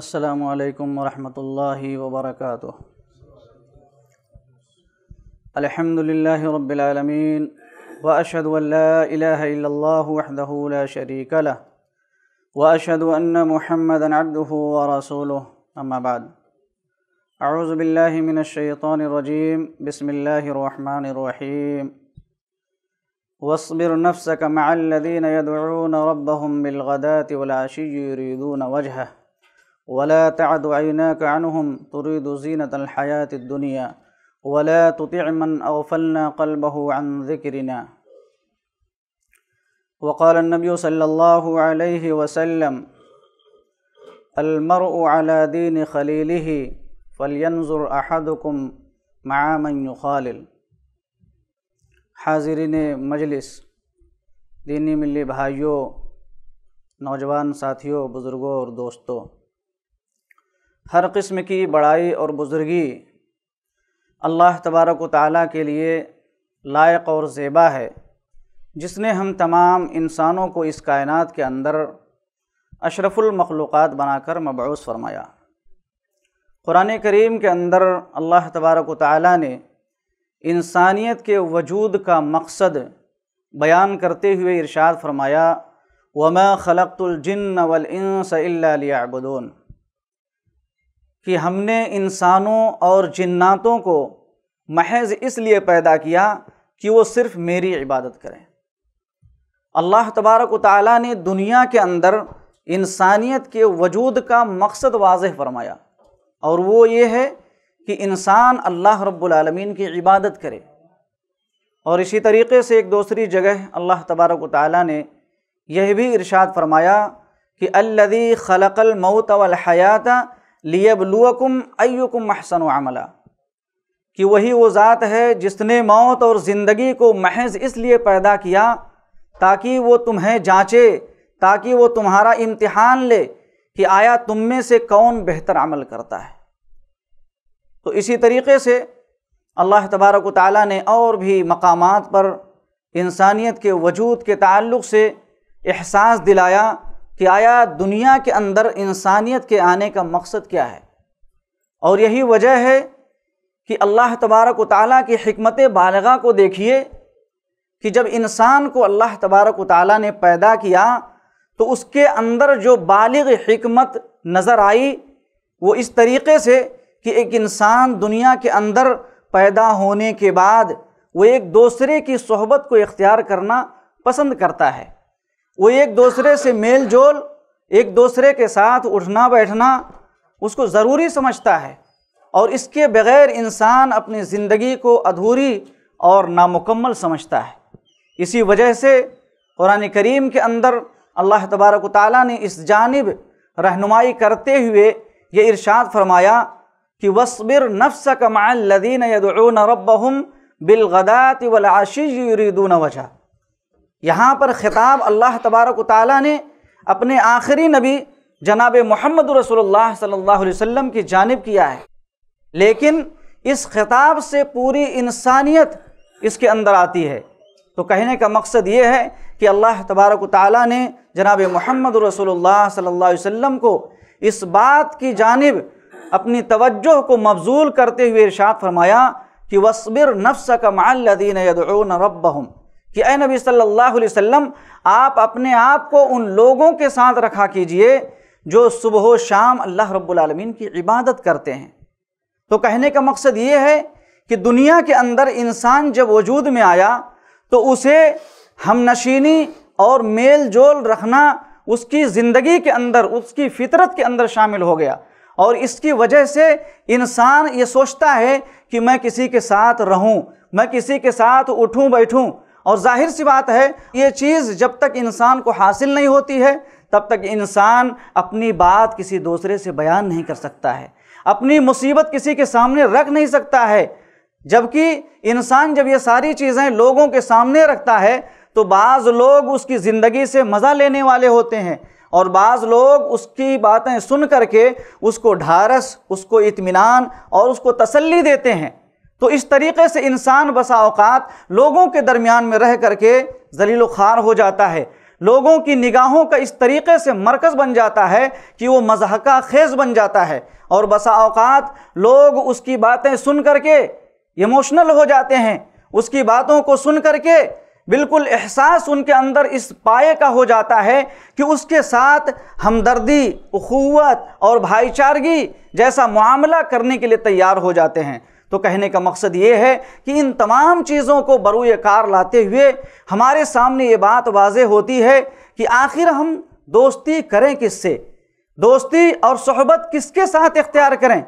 السلام عليكم ورحمة الله وبركاته الحمد لله رب العالمين وأشهد أن لا إله إلا الله وحده لا شريك له وأشهد أن محمدا عبده ورسوله أما بعد أعوذ بالله من الشيطان الرجيم بسم الله الرحمن الرحيم واصبر نفسك مع الذين يدعون ربهم بالغداة والعشي يريدون وجهه ولا تعد عيناك عنهم تريد زينة الحياة الدنيا ولا تطع من أغفلنا قلبه عن ذكرنا وقال النبي صلى الله عليه وسلم المرء على دين خليله فلينظر أحدكم مع من يخالل حاضرين مجلس دینی ملی بھائیوں نوجوان ساتھیوں بزرگوں اور دوستوں हर किस्म की बड़ाई और बुज़ुर्गी अल्लाह तबारक ताली के लिए लायक और ज़ेबा है जिसने हम तमाम इंसानों को इस कायनात के अंदर अशरफुलमखलूक़ात बनाकर मबूस फरमाया क़ुरान करीम के अंदर अल्लाह तबारक ताली ने इंसानियत के वजूद का मकसद बयान करते हुए इरशाद फरमाया वमा खलकतुलजन्न वलस अबदून कि हमने इंसानों और जन्नातों को महज इसलिए पैदा किया कि वो सिर्फ मेरी इबादत करें अल्लाह तबारक ताली ने दुनिया के अंदर इंसानियत के वजूद का मकसद वाज फरमाया और वो ये है कि इंसान अल्लाह रब्बुलमीन की इबादत करे और इसी तरीके से एक दूसरी जगह अल्लाह तबारक ताली ने यह भी इरशाद फरमाया कि अल्लदी खलकल मऊत हयात लियबलुअकुम अयुकुम महसन अमला कि वही वो ज़ात है जिसने मौत और ज़िंदगी को महज इसलिए पैदा किया ताकि वो तुम्हें जांचे ताकि वो तुम्हारा इम्तिहान ले कि आया तुम में से कौन बेहतर अमल करता है तो इसी तरीके से अल्लाह तबारक ताली ने और भी मकाम पर इंसानियत के वजूद के ताल्लुक़ से एहसास दिलाया कि आया दुनिया के अंदर इंसानियत के आने का मकसद क्या है और यही वजह है कि अल्लाह तबारक ताली की हमत बालगा को देखिए कि जब इंसान को अल्लाह तबारक ताली ने पैदा किया तो उसके अंदर जो बालग हमत नज़र आई वो इस तरीके से कि एक इंसान दुनिया के अंदर पैदा होने के बाद वो एक दूसरे की सोहबत को इख्तियार करना पसंद करता है वो एक दूसरे से मेल जोल एक दूसरे के साथ उठना बैठना उसको ज़रूरी समझता है और इसके बग़ैर इंसान अपनी ज़िंदगी को अधूरी और नामुकम्मल समझता है इसी वजह से कुरान करीम के अंदर अल्लाह तबारक ताली ने इस जानब रहनुमाई करते हुए ये इरशाद फरमाया कि वसबिर नफ्स कमाल लदीन यदून रबहम बिलगदात वलाशी वजह यहाँ पर ख़िताब अल्लाह तबारक ताली ने अपने आखिरी नबी जनाब मोहम्मद रसोल्ला सल्लल्लाहु अलैहि वसल्लम की जानब किया है लेकिन इस खिताब से पूरी इंसानियत इसके अंदर आती है तो कहने का मकसद ये है कि अल्लाह तबारक ताली ने जनाब मोहम्मद रसोल्ला सल्ला को इस बात की जानब अपनी तवज्जो को मबजूल करते हुए इरशाद फरमाया कि वसबिर नफ्स का मालदीन यदन रब हम कि ए नबी सल्लल्लाहु अलैहि वसल्लम आप अपने आप को उन लोगों के साथ रखा कीजिए जो सुबह शाम अल्लाह रब्बुल की इबादत करते हैं तो कहने का मकसद ये है कि दुनिया के अंदर इंसान जब वजूद में आया तो उसे हम नशीनी और मेल जोल रखना उसकी ज़िंदगी के अंदर उसकी फितरत के अंदर शामिल हो गया और इसकी वजह से इंसान ये सोचता है कि मैं किसी के साथ रहूं मैं किसी के साथ उठूं बैठूं और जाहिर सी बात है ये चीज़ जब तक इंसान को हासिल नहीं होती है तब तक इंसान अपनी बात किसी दूसरे से बयान नहीं कर सकता है अपनी मुसीबत किसी के सामने रख नहीं सकता है जबकि इंसान जब ये सारी चीज़ें लोगों के सामने रखता है तो बाज़ लोग उसकी ज़िंदगी से मज़ा लेने वाले होते हैं और बाज़ लोग उसकी बातें सुन करके उसको ढारस उसको इत्मीनान और उसको तसल्ली देते हैं तो इस तरीके से इंसान बसा लोगों के दरमियान में रह करके जलील खार हो जाता है लोगों की निगाहों का इस तरीके से मरकज़ बन जाता है कि वो मजहका खेज बन जाता है और बसा अवकात लोग उसकी बातें सुन करके इमोशनल हो जाते हैं उसकी बातों को सुन करके बिल्कुल एहसास उनके अंदर इस पाए का हो जाता है कि उसके साथ हमदर्दी अखूवत और भाईचारगी जैसा मामला करने के लिए तैयार हो जाते हैं तो कहने का मकसद ये है कि इन तमाम चीज़ों को बरूए कार लाते हुए हमारे सामने ये बात वाज होती है कि आखिर हम दोस्ती करें किससे दोस्ती और सहबत किसके साथ इख्तियार करें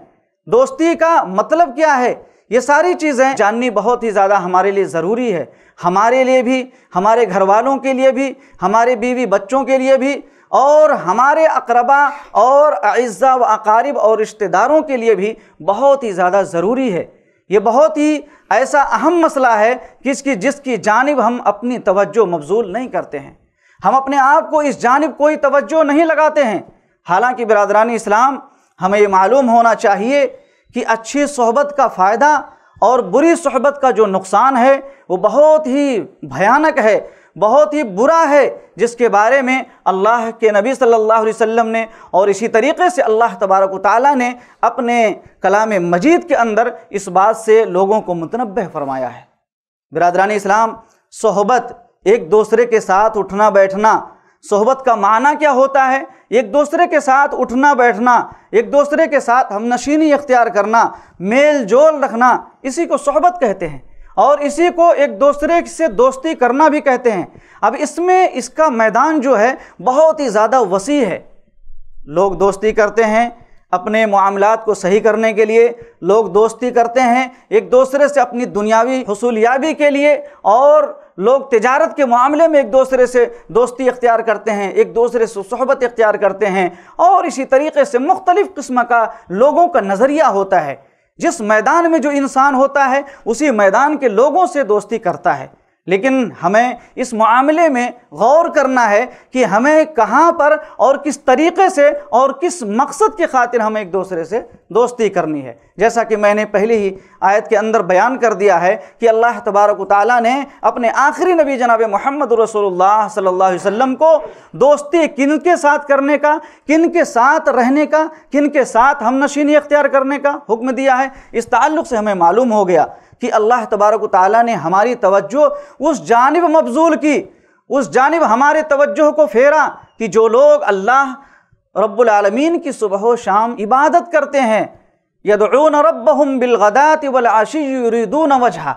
दोस्ती का मतलब क्या है ये सारी चीज़ें जाननी बहुत ही ज़्यादा हमारे लिए ज़रूरी है हमारे लिए भी हमारे घर वालों के लिए भी हमारे बीवी बच्चों के लिए भी और हमारे अकरबा और अज्ज़ा व अकारीब और रिश्तेदारों के लिए भी बहुत ही ज़्यादा ज़रूरी है ये बहुत ही ऐसा अहम मसला है कि इसकी जिसकी जानब हम अपनी तवज्जो मबजूल नहीं करते हैं हम अपने आप को इस जानब कोई तवज्जो नहीं लगाते हैं हालांकि बरदरान इस्लाम हमें ये मालूम होना चाहिए कि अच्छी सोहबत का फ़ायदा और बुरी सोहबत का जो नुकसान है वो बहुत ही भयानक है बहुत ही बुरा है जिसके बारे में अल्लाह के नबी सल्लल्लाहु अलैहि वसल्लम ने और इसी तरीके से अल्लाह तबारक ताली ने अपने कलाम मजीद के अंदर इस बात से लोगों को मुतनब फरमाया है बिरदरान इस्लाम सोहबत एक दूसरे के साथ उठना बैठना सोहबत का माना क्या होता है एक दूसरे के साथ उठना बैठना एक दूसरे के साथ हमनशीनी इख्तियार करना मेल जोल रखना इसी को सोहबत कहते हैं और इसी को एक दूसरे से दोस्ती करना भी कहते हैं अब इसमें इसका मैदान जो है बहुत ही ज़्यादा वसी है लोग दोस्ती करते हैं अपने मामलात को सही करने के लिए लोग दोस्ती करते हैं एक दूसरे से अपनी दुनियावी हसूलियाबी के लिए और लोग तजारत के मामले में एक दूसरे से दोस्ती इख्तियार करते हैं एक दूसरे से सहबत इख्तियार करते हैं और इसी तरीके से मुख्तलिफ़ किस्म का लोगों का नज़रिया होता है जिस मैदान में जो इंसान होता है उसी मैदान के लोगों से दोस्ती करता है लेकिन हमें इस मामले में गौर करना है कि हमें कहाँ पर और किस तरीके से और किस मकसद के खातिर हमें एक दूसरे से दोस्ती करनी है जैसा कि मैंने पहले ही आयत के अंदर बयान कर दिया है कि अल्लाह तबारक ताली ने अपने आखिरी नबी जनाब मोहम्मद रसोल्ला सल्ला वसम को दोस्ती किन के साथ करने का किन के साथ रहने का किन के साथ हम नशीनी अख्तियार करने का हुक्म दिया है इस ताल्लुक़ से हमें मालूम हो गया कि अल्लाह तबारक ताली ने हमारी तवज्जो उस जानब मबजूल की उस जानब हमारे तवज्जो को फेरा कि जो लोग अल्लाह रब्लमीन की सुबह शाम इबादत करते हैं यदून रबहम बिलगदात वलाशीदून वजह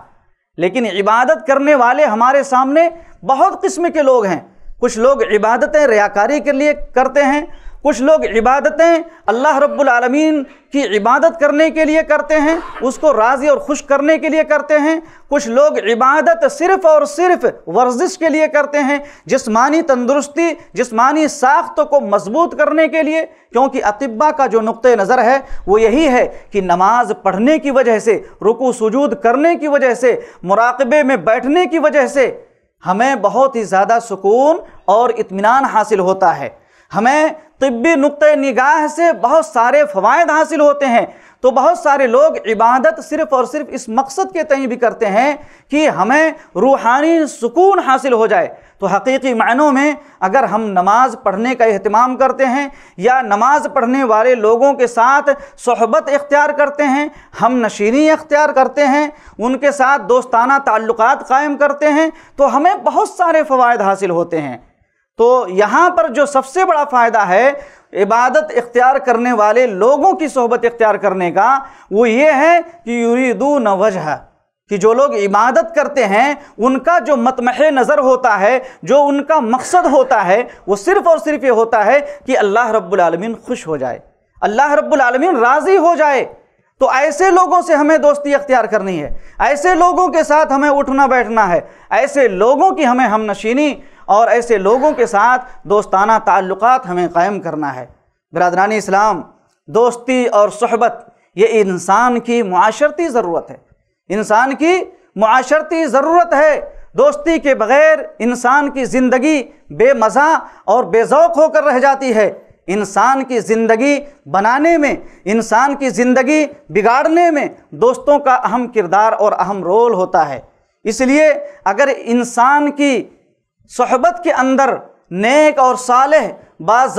लेकिन इबादत करने वाले हमारे सामने बहुत किस्म के लोग हैं कुछ लोग इबादतें रियाकारी के लिए करते हैं कुछ लोग इबादतें अल्लाह रब्बुल रबालमीन की इबादत करने के लिए करते हैं उसको राज़ी और खुश करने के लिए करते हैं कुछ लोग इबादत सिर्फ़ और सिर्फ वर्जिश के लिए करते हैं जिस्मानी तंदुरुस्ती जिस्मानी साख्त को मजबूत करने के लिए क्योंकि अतिब्बा का जो नुक़ नज़र है वो यही है कि नमाज पढ़ने की वजह से रुकू सजूद करने की वजह से मुराकबे में बैठने की वजह से हमें बहुत ही ज़्यादा सुकून और इत्मीनान हासिल होता है हमें तिब्बी नुक़ निगाह से बहुत सारे फ़वाद हासिल होते हैं तो बहुत सारे लोग इबादत सिर्फ़ और सिर्फ इस मकसद के तय भी करते हैं कि हमें रूहानी सुकून हासिल हो जाए तो हकीकी मायनों में अगर हम नमाज पढ़ने का अहतमाम करते हैं या नमाज पढ़ने वाले लोगों के साथ सहबत इख्तियार करते हैं हम नशीनी इख्तियार करते हैं उनके साथ दोस्ताना ताल्लुकात कायम करते हैं तो हमें बहुत सारे फ़वाद हासिल होते हैं तो यहाँ पर जो सबसे बड़ा फ़ायदा है इबादत इख्तियार करने वाले लोगों की सोहबत इख्तियार करने का वो ये है कि यूरीदू न वजह कि जो लोग इबादत करते हैं उनका जो मतमह नज़र होता है जो उनका मकसद होता है वो सिर्फ़ और सिर्फ ये होता है कि अल्लाह रब्बुल रब्लमिन खुश हो जाए अल्लाह रब्बुल रब्लमिन राज़ी हो जाए तो ऐसे लोगों से हमें दोस्ती अख्तियार करनी है ऐसे लोगों के साथ हमें उठना बैठना है ऐसे लोगों की हमें हम नशीनी और ऐसे लोगों के साथ दोस्ताना ताल्लुक़ हमें कायम करना है बरदरानी इस्लाम दोस्ती और सहबत ये इंसान की माशरती ज़रूरत है इंसान की माशरती ज़रूरत है दोस्ती के बग़ैर इंसान की ज़िंदगी बेमज़ा और बेजौक होकर रह जाती है इंसान की ज़िंदगी बनाने में इंसान की ज़िंदगी बिगाड़ने में दोस्तों का अहम किरदार और अहम रोल होता है इसलिए अगर इंसान की सहबत के अंदर नेक और सालह बाक़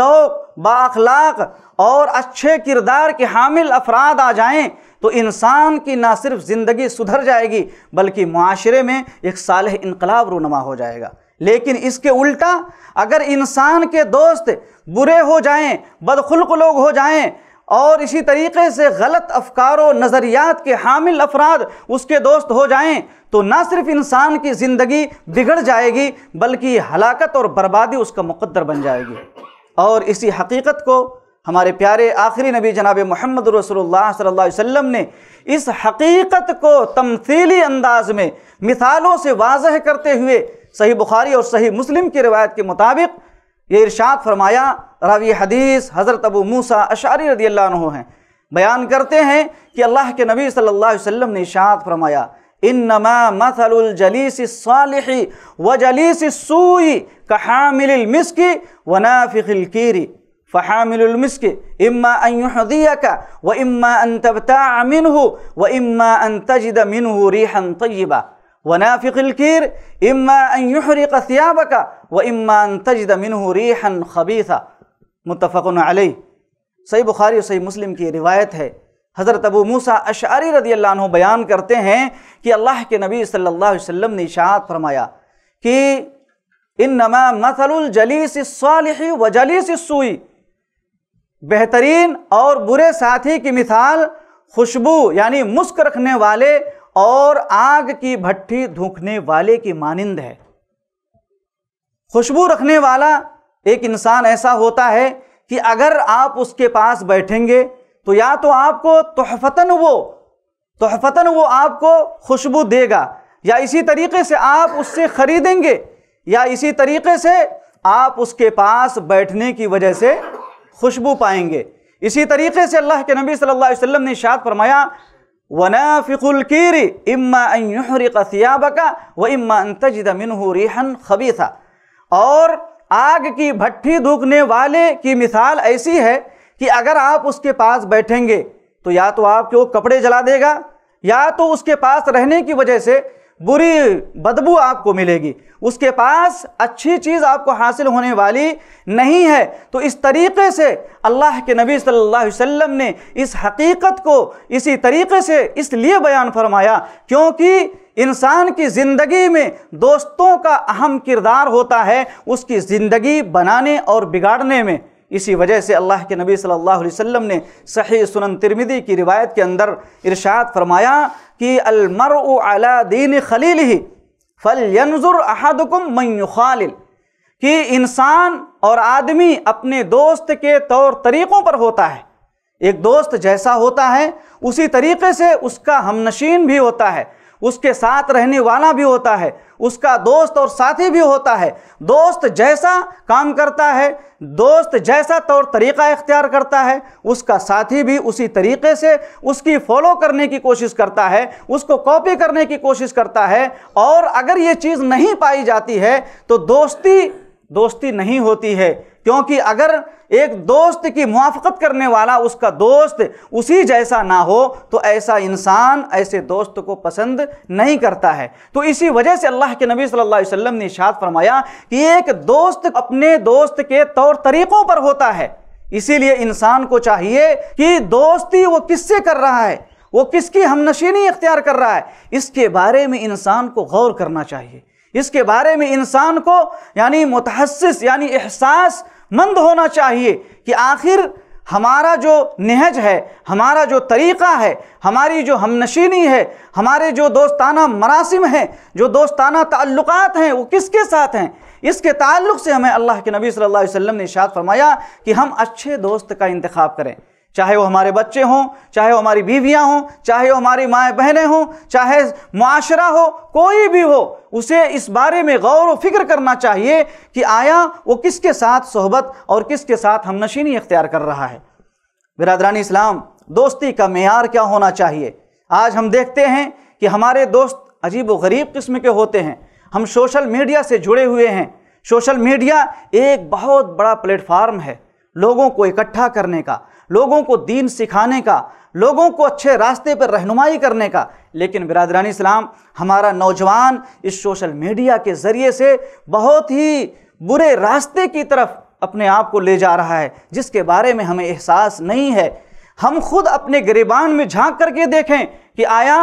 बाखलाक और अच्छे किरदार के हामिल अफराद आ जाएं तो इंसान की ना सिर्फ ज़िंदगी सुधर जाएगी बल्कि माशरे में एक साल इनकलाब रूनमा हो जाएगा लेकिन इसके उल्टा अगर इंसान के दोस्त बुरे हो जाएं बदखुल्क लोग हो जाएं और इसी तरीके से गलत अफकार नज़रियात के हामिल अफराद उसके दोस्त हो जाएं तो ना सिर्फ इंसान की ज़िंदगी बिगड़ जाएगी बल्कि हलाकत और बर्बादी उसका मुकद्दर बन जाएगी और इसी हकीकत को हमारे प्यारे आखिरी नबी जनाब मोहम्मद रसोल्ला वसम ने इस हकीकत को तमसीली अंदाज में मिसालों से वाजह करते हुए सही बुखारी और सही मुस्लिम की रवायत के मुताबिक ये इरशाद फरमाया रावी हदीस हज़रत अबू मूसा अशारी रदी अल्लाह हैं बयान करते हैं कि अल्लाह के नबी सल्लल्लाहु अलैहि वसल्लम ने इशात फरमाया इन नमा मसलजलीस व जलीस सूई कहामिलमिस्की व नाफिलकीरी फ़हामिलमिस्क इम्मा का व इम्मा अन हो व इम्मा अन तजद मिन हो रिहन तयबा व नाफिलकीर इम्मा अयुहरिकसियाब का व इम्मा तजद मिन हो रिहन खबीसा मुतफ़न अलई सही बुखारी और सही मुस्लिम की रिवायत है हज़रत अबू मूसा अशारी रदी अल्लाह बयान करते हैं कि अल्लाह के नबी सल्ला अलैहि ने इशात फरमाया कि इन नमा मसलजलीस व जलीस सूई बेहतरीन और बुरे साथी की मिसाल खुशबू यानी मुस्क रखने वाले और आग की भट्टी धूखने वाले की मानंद है खुशबू रखने वाला एक इंसान ऐसा होता है कि अगर आप उसके पास बैठेंगे तो या तो आपको तोहफतन वो तोहफतन वो आपको खुशबू देगा या इसी तरीके से आप उससे ख़रीदेंगे या इसी तरीके से आप उसके पास बैठने की वजह से खुशबू पाएंगे इसी तरीके से अल्लाह के नबी सल्लल्लाहु अलैहि वसल्लम ने शाद फरमाया वनाफ़िकुलकीरी इम्मा अन युहरिक सियाबका व इम्मा अन तजद मिनहु रिहन खबीसा और आग की भट्टी धूकने वाले की मिसाल ऐसी है कि अगर आप उसके पास बैठेंगे तो या तो आपके वो कपड़े जला देगा या तो उसके पास रहने की वजह से बुरी बदबू आपको मिलेगी उसके पास अच्छी चीज़ आपको हासिल होने वाली नहीं है तो इस तरीके से अल्लाह के नबी सल्लल्लाहु अलैहि वसल्लम ने इस हकीकत को इसी तरीके से इसलिए बयान फरमाया क्योंकि इंसान की ज़िंदगी में दोस्तों का अहम किरदार होता है उसकी ज़िंदगी बनाने और बिगाड़ने में इसी वजह से अल्लाह के नबी सल्लल्लाहु अलैहि वसल्लम ने सही सुनन तिरमिदी की रिवायत के अंदर इरशाद फरमाया कि अलमर अला दीन खलील ही यनजुर अहदकुम मन कि इंसान और आदमी अपने दोस्त के तौर तरीक़ों पर होता है एक दोस्त जैसा होता है उसी तरीके से उसका हमनशीन भी होता है उसके साथ रहने वाला भी होता है उसका दोस्त और साथी भी होता है दोस्त जैसा काम करता है दोस्त जैसा तौर तरीक़ा इख्तियार करता है उसका साथी भी उसी तरीके से उसकी फॉलो करने की कोशिश करता है उसको कॉपी करने की कोशिश करता है और अगर ये चीज़ नहीं पाई जाती है तो दोस्ती दोस्ती नहीं होती है क्योंकि अगर एक दोस्त की मुआफ़त करने वाला उसका दोस्त उसी जैसा ना हो तो ऐसा इंसान ऐसे दोस्त को पसंद नहीं करता है तो इसी वजह से अल्लाह के नबी सल्लल्लाहु अलैहि वसल्लम ने इशात फरमाया कि एक दोस्त अपने दोस्त के तौर तरीक़ों पर होता है इसीलिए इंसान को चाहिए कि दोस्ती वो किससे कर रहा है वो किसकी हमनशीनी इख्तियार कर रहा है इसके बारे में इंसान को गौर करना चाहिए इसके बारे में इंसान को यानी मुतहस यानी एहसास मंद होना चाहिए कि आखिर हमारा जो नहज है हमारा जो तरीक़ा है हमारी जो हमनशीनी है हमारे जो दोस्ताना मरासिम हैं जो दोस्ताना ताल्लुकात हैं वो किसके साथ हैं इसके ताल्लुक़ से हमें अल्लाह के नबी सल्लल्लाहु अलैहि वसल्लम ने इशाद फरमाया कि हम अच्छे दोस्त का इंतखब करें चाहे वो हमारे बच्चे हों चाहे वो हमारी बीवियाँ हों चाहे वो हमारी माएँ बहनें हों चाहे माशरा हो कोई भी हो उसे इस बारे में गौर व फिक्र करना चाहिए कि आया वो किसके साथ सोहबत और किसके साथ हम नशीनी इख्तियार कर रहा है बिरादरानी इस्लाम दोस्ती का मैार क्या होना चाहिए आज हम देखते हैं कि हमारे दोस्त अजीब व गरीब किस्म के होते हैं हम सोशल मीडिया से जुड़े हुए हैं सोशल मीडिया एक बहुत बड़ा प्लेटफार्म है लोगों को इकट्ठा करने का लोगों को दीन सिखाने का लोगों को अच्छे रास्ते पर रहनुमाई करने का लेकिन बिरादरानी इस्लाम हमारा नौजवान इस सोशल मीडिया के ज़रिए से बहुत ही बुरे रास्ते की तरफ अपने आप को ले जा रहा है जिसके बारे में हमें एहसास नहीं है हम खुद अपने गिरबान में झांक करके देखें कि आया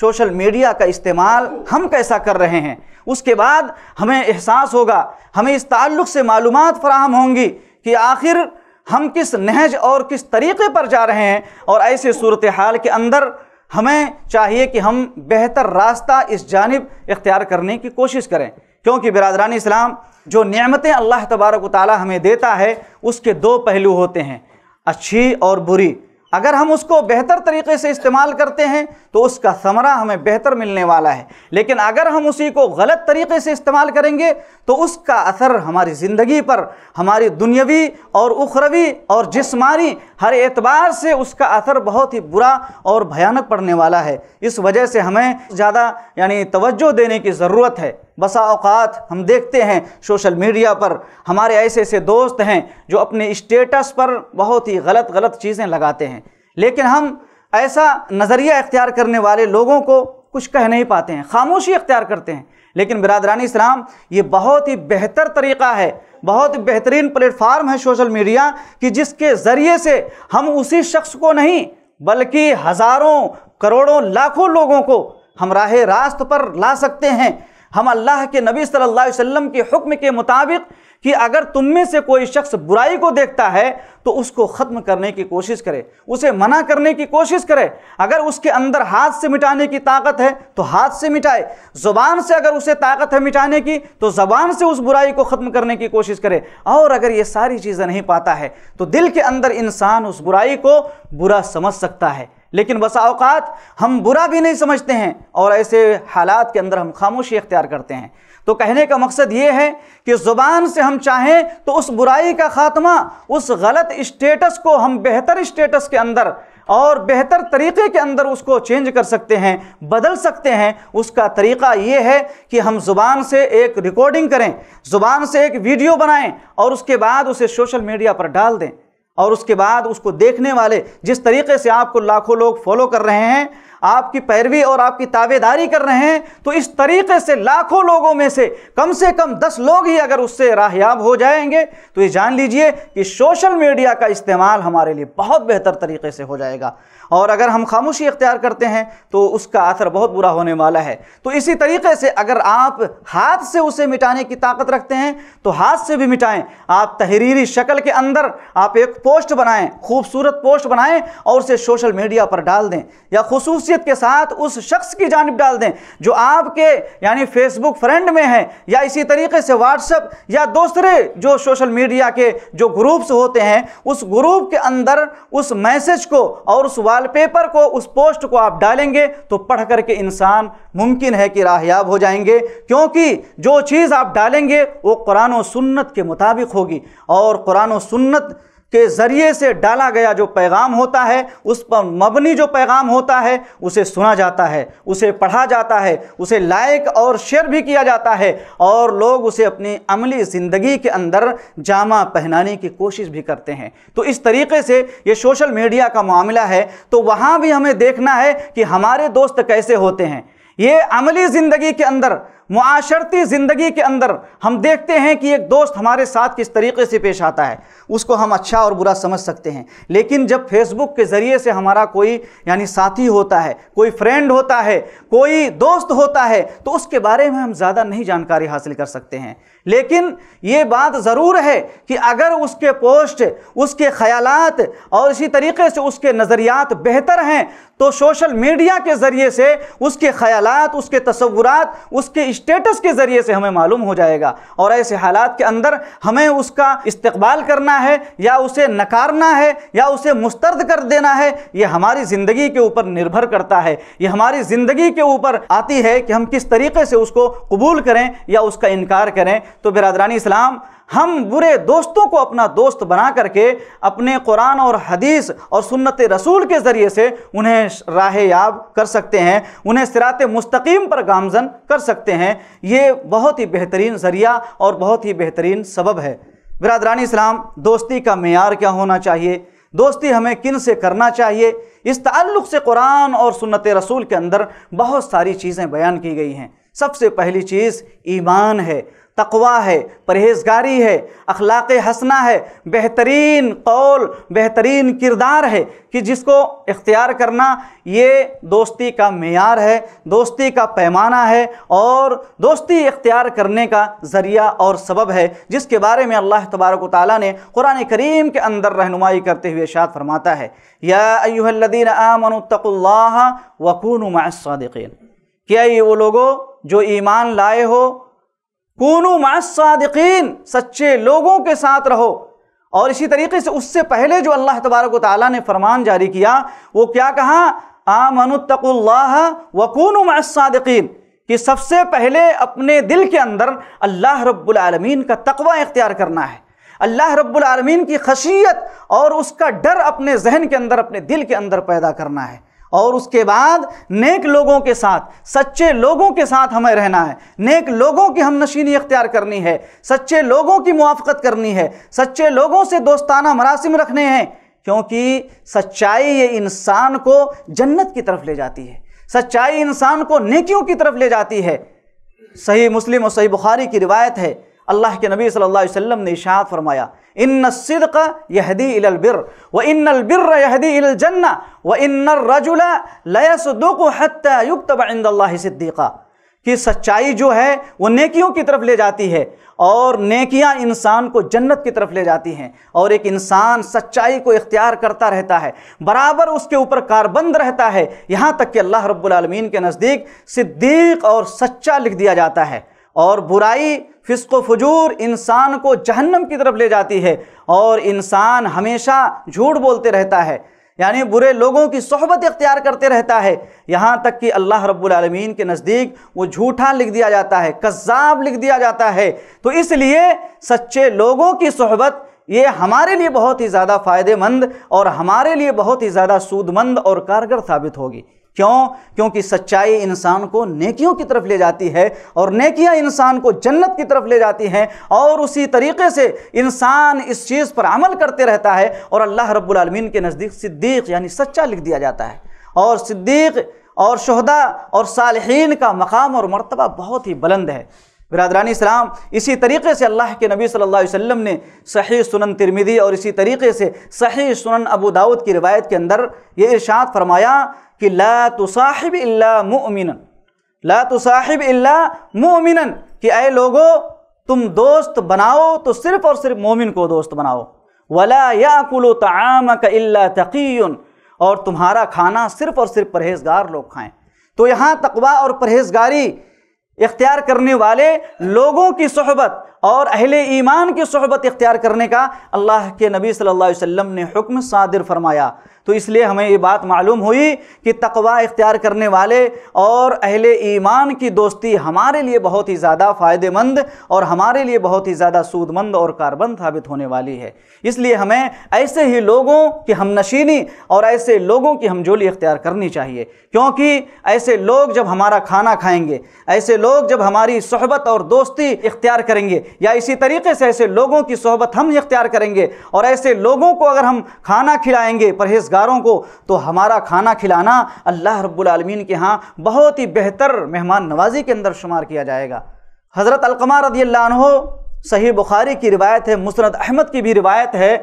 सोशल मीडिया का इस्तेमाल हम कैसा कर रहे हैं उसके बाद हमें एहसास होगा हमें इस ताल्लुक़ से मालूम फ़राहम होंगी कि आखिर हम किस नहज और किस तरीक़े पर जा रहे हैं और ऐसे सूरत हाल के अंदर हमें चाहिए कि हम बेहतर रास्ता इस जानब इख्तियार करने की कोशिश करें क्योंकि बिरदरान इस्लाम जो नियमतें अल्लाह तबारक ताली हमें देता है उसके दो पहलू होते हैं अच्छी और बुरी अगर हम उसको बेहतर तरीके से इस्तेमाल करते हैं तो उसका समरा हमें बेहतर मिलने वाला है लेकिन अगर हम उसी को गलत तरीके से इस्तेमाल करेंगे तो उसका असर हमारी ज़िंदगी पर हमारी दुनियावी और उखरवी और जिस्मानी हर एतबार से उसका असर बहुत ही बुरा और भयानक पड़ने वाला है इस वजह से हमें ज़्यादा यानी तवज्जो देने की ज़रूरत है बसा अवकात हम देखते हैं सोशल मीडिया पर हमारे ऐसे ऐसे दोस्त हैं जो अपने स्टेटस पर बहुत ही गलत गलत चीज़ें लगाते हैं लेकिन हम ऐसा नज़रिया इख्तियार करने वाले लोगों को कुछ कह नहीं पाते हैं खामोशी इख्तियार करते हैं लेकिन बिरादरानी इस्लाम ये बहुत ही बेहतर तरीक़ा है बहुत बेहतरीन प्लेटफार्म है सोशल मीडिया कि जिसके ज़रिए से हम उसी शख्स को नहीं बल्कि हज़ारों करोड़ों लाखों लोगों को हम राह रास्त पर ला सकते हैं हम अल्लाह के नबी सल्लल्लाहु अलैहि वसल्लम के हुक्म के मुताबिक कि अगर तुम में से कोई शख्स बुराई को देखता है तो उसको ख़त्म करने की कोशिश करे उसे मना करने की कोशिश करे अगर उसके अंदर हाथ से मिटाने की ताकत है तो हाथ से मिटाए ज़ुबान से अगर उसे ताकत है मिटाने की तो ज़बान से उस बुराई को ख़त्म करने की कोशिश करे और अगर ये सारी चीज़ें नहीं पाता है तो दिल के अंदर इंसान उस बुराई को बुरा समझ सकता है लेकिन बसाओकात अवकात हम बुरा भी नहीं समझते हैं और ऐसे हालात के अंदर हम खामोशी इख्तियार करते हैं तो कहने का मकसद ये है कि ज़ुबान से हम चाहें तो उस बुराई का ख़ात्मा उस गलत स्टेटस को हम बेहतर स्टेटस के अंदर और बेहतर तरीके के अंदर उसको चेंज कर सकते हैं बदल सकते हैं उसका तरीका ये है कि हम ज़ुबान से एक रिकॉर्डिंग करें ज़ुबान से एक वीडियो बनाएं और उसके बाद उसे सोशल मीडिया पर डाल दें और उसके बाद उसको देखने वाले जिस तरीके से आपको लाखों लोग फॉलो कर रहे हैं आपकी पैरवी और आपकी तावेदारी कर रहे हैं तो इस तरीके से लाखों लोगों में से कम से कम दस लोग ही अगर उससे राहयाब हो जाएंगे तो ये जान लीजिए कि सोशल मीडिया का इस्तेमाल हमारे लिए बहुत बेहतर तरीके से हो जाएगा और अगर हम खामोशी इख्तियार करते हैं तो उसका असर बहुत बुरा होने वाला है तो इसी तरीके से अगर आप हाथ से उसे मिटाने की ताकत रखते हैं तो हाथ से भी मिटाएं आप तहरीरी शक्ल के अंदर आप एक पोस्ट बनाएं खूबसूरत पोस्ट बनाएं और उसे सोशल मीडिया पर डाल दें या खसूसियत के साथ उस शख्स की जानब डाल दें जो आपके यानी फेसबुक फ्रेंड में है या इसी तरीके से व्हाट्सअप या दूसरे जो सोशल मीडिया के जो ग्रुप्स होते हैं उस ग्रुप के अंदर उस मैसेज को और उस वाल वॉलपेपर को उस पोस्ट को आप डालेंगे तो पढ़ करके इंसान मुमकिन है कि राहयाब हो जाएंगे क्योंकि जो चीज़ आप डालेंगे वो कुरान और सुन्नत के मुताबिक होगी और कुरान और सुन्नत के ज़रिए से डाला गया जो पैगाम होता है उस पर मबनी जो पैगाम होता है उसे सुना जाता है उसे पढ़ा जाता है उसे लाइक और शेयर भी किया जाता है और लोग उसे अपनी अमली ज़िंदगी के अंदर जामा पहनाने की कोशिश भी करते हैं तो इस तरीके से ये सोशल मीडिया का मामला है तो वहाँ भी हमें देखना है कि हमारे दोस्त कैसे होते हैं ये अमली ज़िंदगी के अंदर माशरती ज़िंदगी के अंदर हम देखते हैं कि एक दोस्त हमारे साथ किस तरीके से पेश आता है उसको हम अच्छा और बुरा समझ सकते हैं लेकिन जब फेसबुक के ज़रिए से हमारा कोई यानी साथी होता है कोई फ्रेंड होता है कोई दोस्त होता है तो उसके बारे में हम ज़्यादा नहीं जानकारी हासिल कर सकते हैं लेकिन ये बात ज़रूर है कि अगर उसके पोस्ट उसके ख्यालात और इसी तरीके से उसके नज़रियात बेहतर हैं तो सोशल मीडिया के ज़रिए से उसके ख़्याल उसके तस्वुरात उसके स्टेटस के ज़रिए से हमें मालूम हो जाएगा और ऐसे हालात के अंदर हमें उसका इस्तबाल करना है या उसे नकारना है या उसे मुस्तरद कर देना है ये हमारी ज़िंदगी के ऊपर निर्भर करता है ये हमारी ज़िंदगी के ऊपर आती है कि हम किस तरीके से उसको कबूल करें या उसका इनकार करें तो बिरादरानी इस्लाम हम बुरे दोस्तों को अपना दोस्त बना करके अपने कुरान और हदीस और सुन्नत रसूल के ज़रिए से उन्हें राह याब कर सकते हैं उन्हें सिरात मुस्तकीम पर गामजन कर सकते हैं ये बहुत ही बेहतरीन ज़रिया और बहुत ही बेहतरीन सबब है बिरादरानी इस्लाम दोस्ती का मैार क्या होना चाहिए दोस्ती हमें किन से करना चाहिए इस ताल्लुक़ से कुरान और सुन्नत रसूल के अंदर बहुत सारी चीज़ें बयान की गई हैं सबसे पहली चीज़ ईमान है तकवा है परहेजगारी है अखलाक हसना है बेहतरीन कौल बेहतरीन किरदार है कि जिसको इख्तियार करना ये दोस्ती का मैार है दोस्ती का पैमाना है और दोस्ती इख्तियार करने का ज़रिया और सबब है जिसके बारे में अल्लाह तबारक ताली ने क़ुरान करीम के अंदर रहनुमाई करते हुए शाद फरमाता है या अयुहदीन वकून मासदीन क्या ये वो लोगों जो ईमान लाए हो कूनू मासादिकीन सच्चे लोगों के साथ रहो और इसी तरीके से उससे पहले जो अल्लाह तबारक ताली ने फरमान जारी किया वो क्या कहा आमनुतकुल्लाह वकूनु मासादिकीन कि सबसे पहले अपने दिल के अंदर अल्लाह रब्बुल आलमीन का तकवा इख्तियार करना है अल्लाह रब्बुल आलमीन की खशियत और उसका डर अपने जहन के अंदर अपने दिल के अंदर पैदा करना है और उसके बाद नेक लोगों के साथ सच्चे लोगों के साथ हमें रहना है नेक लोगों की हम नशीनी अख्तियार करनी है सच्चे लोगों की मुआफ़त करनी है सच्चे लोगों से दोस्ताना मरासिम रखने हैं क्योंकि सच्चाई ये इंसान को जन्नत की तरफ ले जाती है सच्चाई इंसान को नेकियों की तरफ ले जाती है सही मुस्लिम और सही बुखारी की रिवायत है अल्लाह के नबी सल्लल्लाहु अलैहि वसल्लम ने इशात फरमाया इन सिद्क यहदी इलबिर व इन अलबिर यहदी इलजन्ना व इन रजुला लयसदुक हत्या युक्त इंदल्लाह सिद्दीक़ा कि सच्चाई जो है वो नेकियों की तरफ ले जाती है और नेकियां इंसान को जन्नत की तरफ ले जाती हैं और एक इंसान सच्चाई को इख्तियार करता रहता है बराबर उसके ऊपर कारबंद रहता है यहाँ तक कि अल्लाह रब्बुल रबालमीन के नज़दीक सिद्दीक़ और सच्चा लिख दिया जाता है और बुराई फिस्क फजूर इंसान को जहन्नम की तरफ ले जाती है और इंसान हमेशा झूठ बोलते रहता है यानी बुरे लोगों की सोहबत इख्तियार करते रहता है यहाँ तक कि अल्लाह रब्बुलमीन के नज़दीक वो झूठा लिख दिया जाता है कज़ाब लिख दिया जाता है तो इसलिए सच्चे लोगों की सोहबत ये हमारे लिए बहुत ही ज़्यादा फ़ायदेमंद और हमारे लिए बहुत ही ज़्यादा सूदमंद और कारगर साबित होगी क्यों क्योंकि सच्चाई इंसान को नेकियों की तरफ ले जाती है और नेकियां इंसान को जन्नत की तरफ ले जाती हैं और उसी तरीके से इंसान इस चीज़ पर अमल करते रहता है और अल्लाह रब्बुल के नज़दीक सिद्दीक यानी सच्चा लिख दिया जाता है और सिद्दीक और शहदा और सालहीन का मकाम और मर्तबा बहुत ही बुलंद है बिरादरानी सलाम इसी तरीके से अल्लाह के नबी सल्लल्लाहु अलैहि वसल्लम ने सही सुनन तिरमिदी और इसी तरीके से सही सुनन अबू दाऊद की रिवायत के अंदर ये इरशाद फरमाया कि ला तो साहिब अल्ला मुमिन ला तो साहिब अल्ला मुमिन कि अय लोगो तुम दोस्त बनाओ तो सिर्फ़ और सिर्फ मोमिन को दोस्त बनाओ वला या याकुल तमाम का अल्ला तकीन और तुम्हारा खाना सिर्फ़ और सिर्फ परहेजगार लोग खाएं तो यहाँ तकवा और परहेजगारी इख्तियार करने वाले लोगों की सहबत और अहले ईमान की सहबत इख्तियार करने का अल्लाह के नबी सल्लल्लाहु अलैहि वसल्लम ने हुक्म सादिर फरमाया तो इसलिए हमें ये बात मालूम हुई कि तकवा इख्तियार करने वाले और अहले ईमान की दोस्ती हमारे लिए बहुत ही ज़्यादा फ़ायदेमंद और हमारे लिए बहुत ही ज़्यादा सूदमंद और कारबंद साबित होने वाली है इसलिए हमें ऐसे ही लोगों की हम नशीनी और ऐसे लोगों की हम जोली इख्तियार करनी चाहिए क्योंकि ऐसे लोग जब हमारा खाना खाएंगे ऐसे लोग जब हमारी सहबत और दोस्ती इख्तियार करेंगे या इसी तरीके से ऐसे लोगों की सोहबत हम इख्तियार करेंगे और ऐसे लोगों को अगर हम खाना खिलाएंगे परहेजगारों को तो हमारा खाना खिलाना अल्लाह रब्बुलमीन के यहाँ बहुत ही बेहतर मेहमान नवाजी के अंदर शुमार किया जाएगा हज़रत अलकमा रदी सही बुखारी की रिवायत है मुसरत अहमद की भी रिवायत है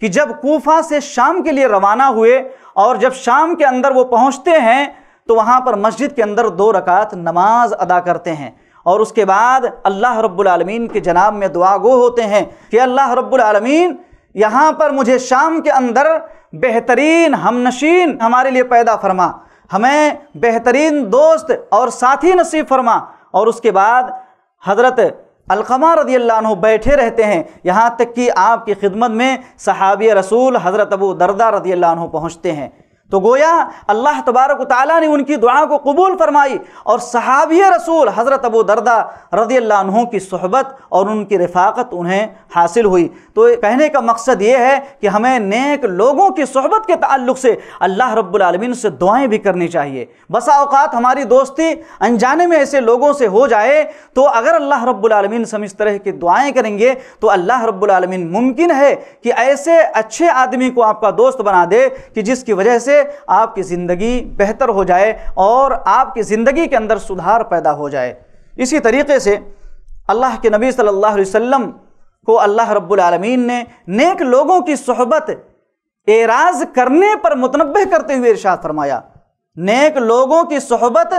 कि जब कोफा से शाम के लिए रवाना हुए और जब शाम के अंदर वो पहुँचते हैं तो वहाँ पर मस्जिद के अंदर दो रकात नमाज अदा करते हैं और उसके बाद अल्लाह रब्बुलमीन के जनाब में दुआ गो होते हैं कि अल्लाह रब्बुलमीन यहाँ पर मुझे शाम के अंदर बेहतरीन हमनशीन हमारे लिए पैदा फरमा हमें बेहतरीन दोस्त और साथी नसीब फरमा और उसके बाद हज़रत अलकमा रदी अल्लाह बैठे रहते हैं यहाँ तक कि आपकी खिदमत में सहाबी रसूल हज़रत अबू दरदा रदी अल्लाह पहुँचते हैं तो गोया अल्लाह तबारक ताली ने उनकी दुआ को कबूल फरमाई और सहाबी रसूल हज़रत अबू दरदा रज़ी अल्लाहों की सहबत और उनकी रफाकत उन्हें हासिल हुई तो कहने का मकसद ये है कि हमें नेक लोगों की सहबत के ताल्लुक से अल्लाह रब्लमिन से दुआएँ भी करनी चाहिए बसा हमारी दोस्ती अनजाने में ऐसे लोगों से हो जाए तो अगर अल्लाह रब्लमिन से हम इस तरह की दुआएँ करेंगे तो अल्लाह रब्लमिन मुमकिन है कि ऐसे अच्छे आदमी को आपका दोस्त बना दे कि जिसकी वजह से से आपकी ज़िंदगी बेहतर हो जाए और आपकी ज़िंदगी के अंदर सुधार पैदा हो जाए इसी तरीके से अल्लाह के नबी सल्लल्लाहु अलैहि वसल्लम को अल्लाह रब्बुल आलमीन ने नेक लोगों की सोहबत एराज करने पर मुतनबह करते हुए इरशाद फरमाया नेक लोगों की सोहबत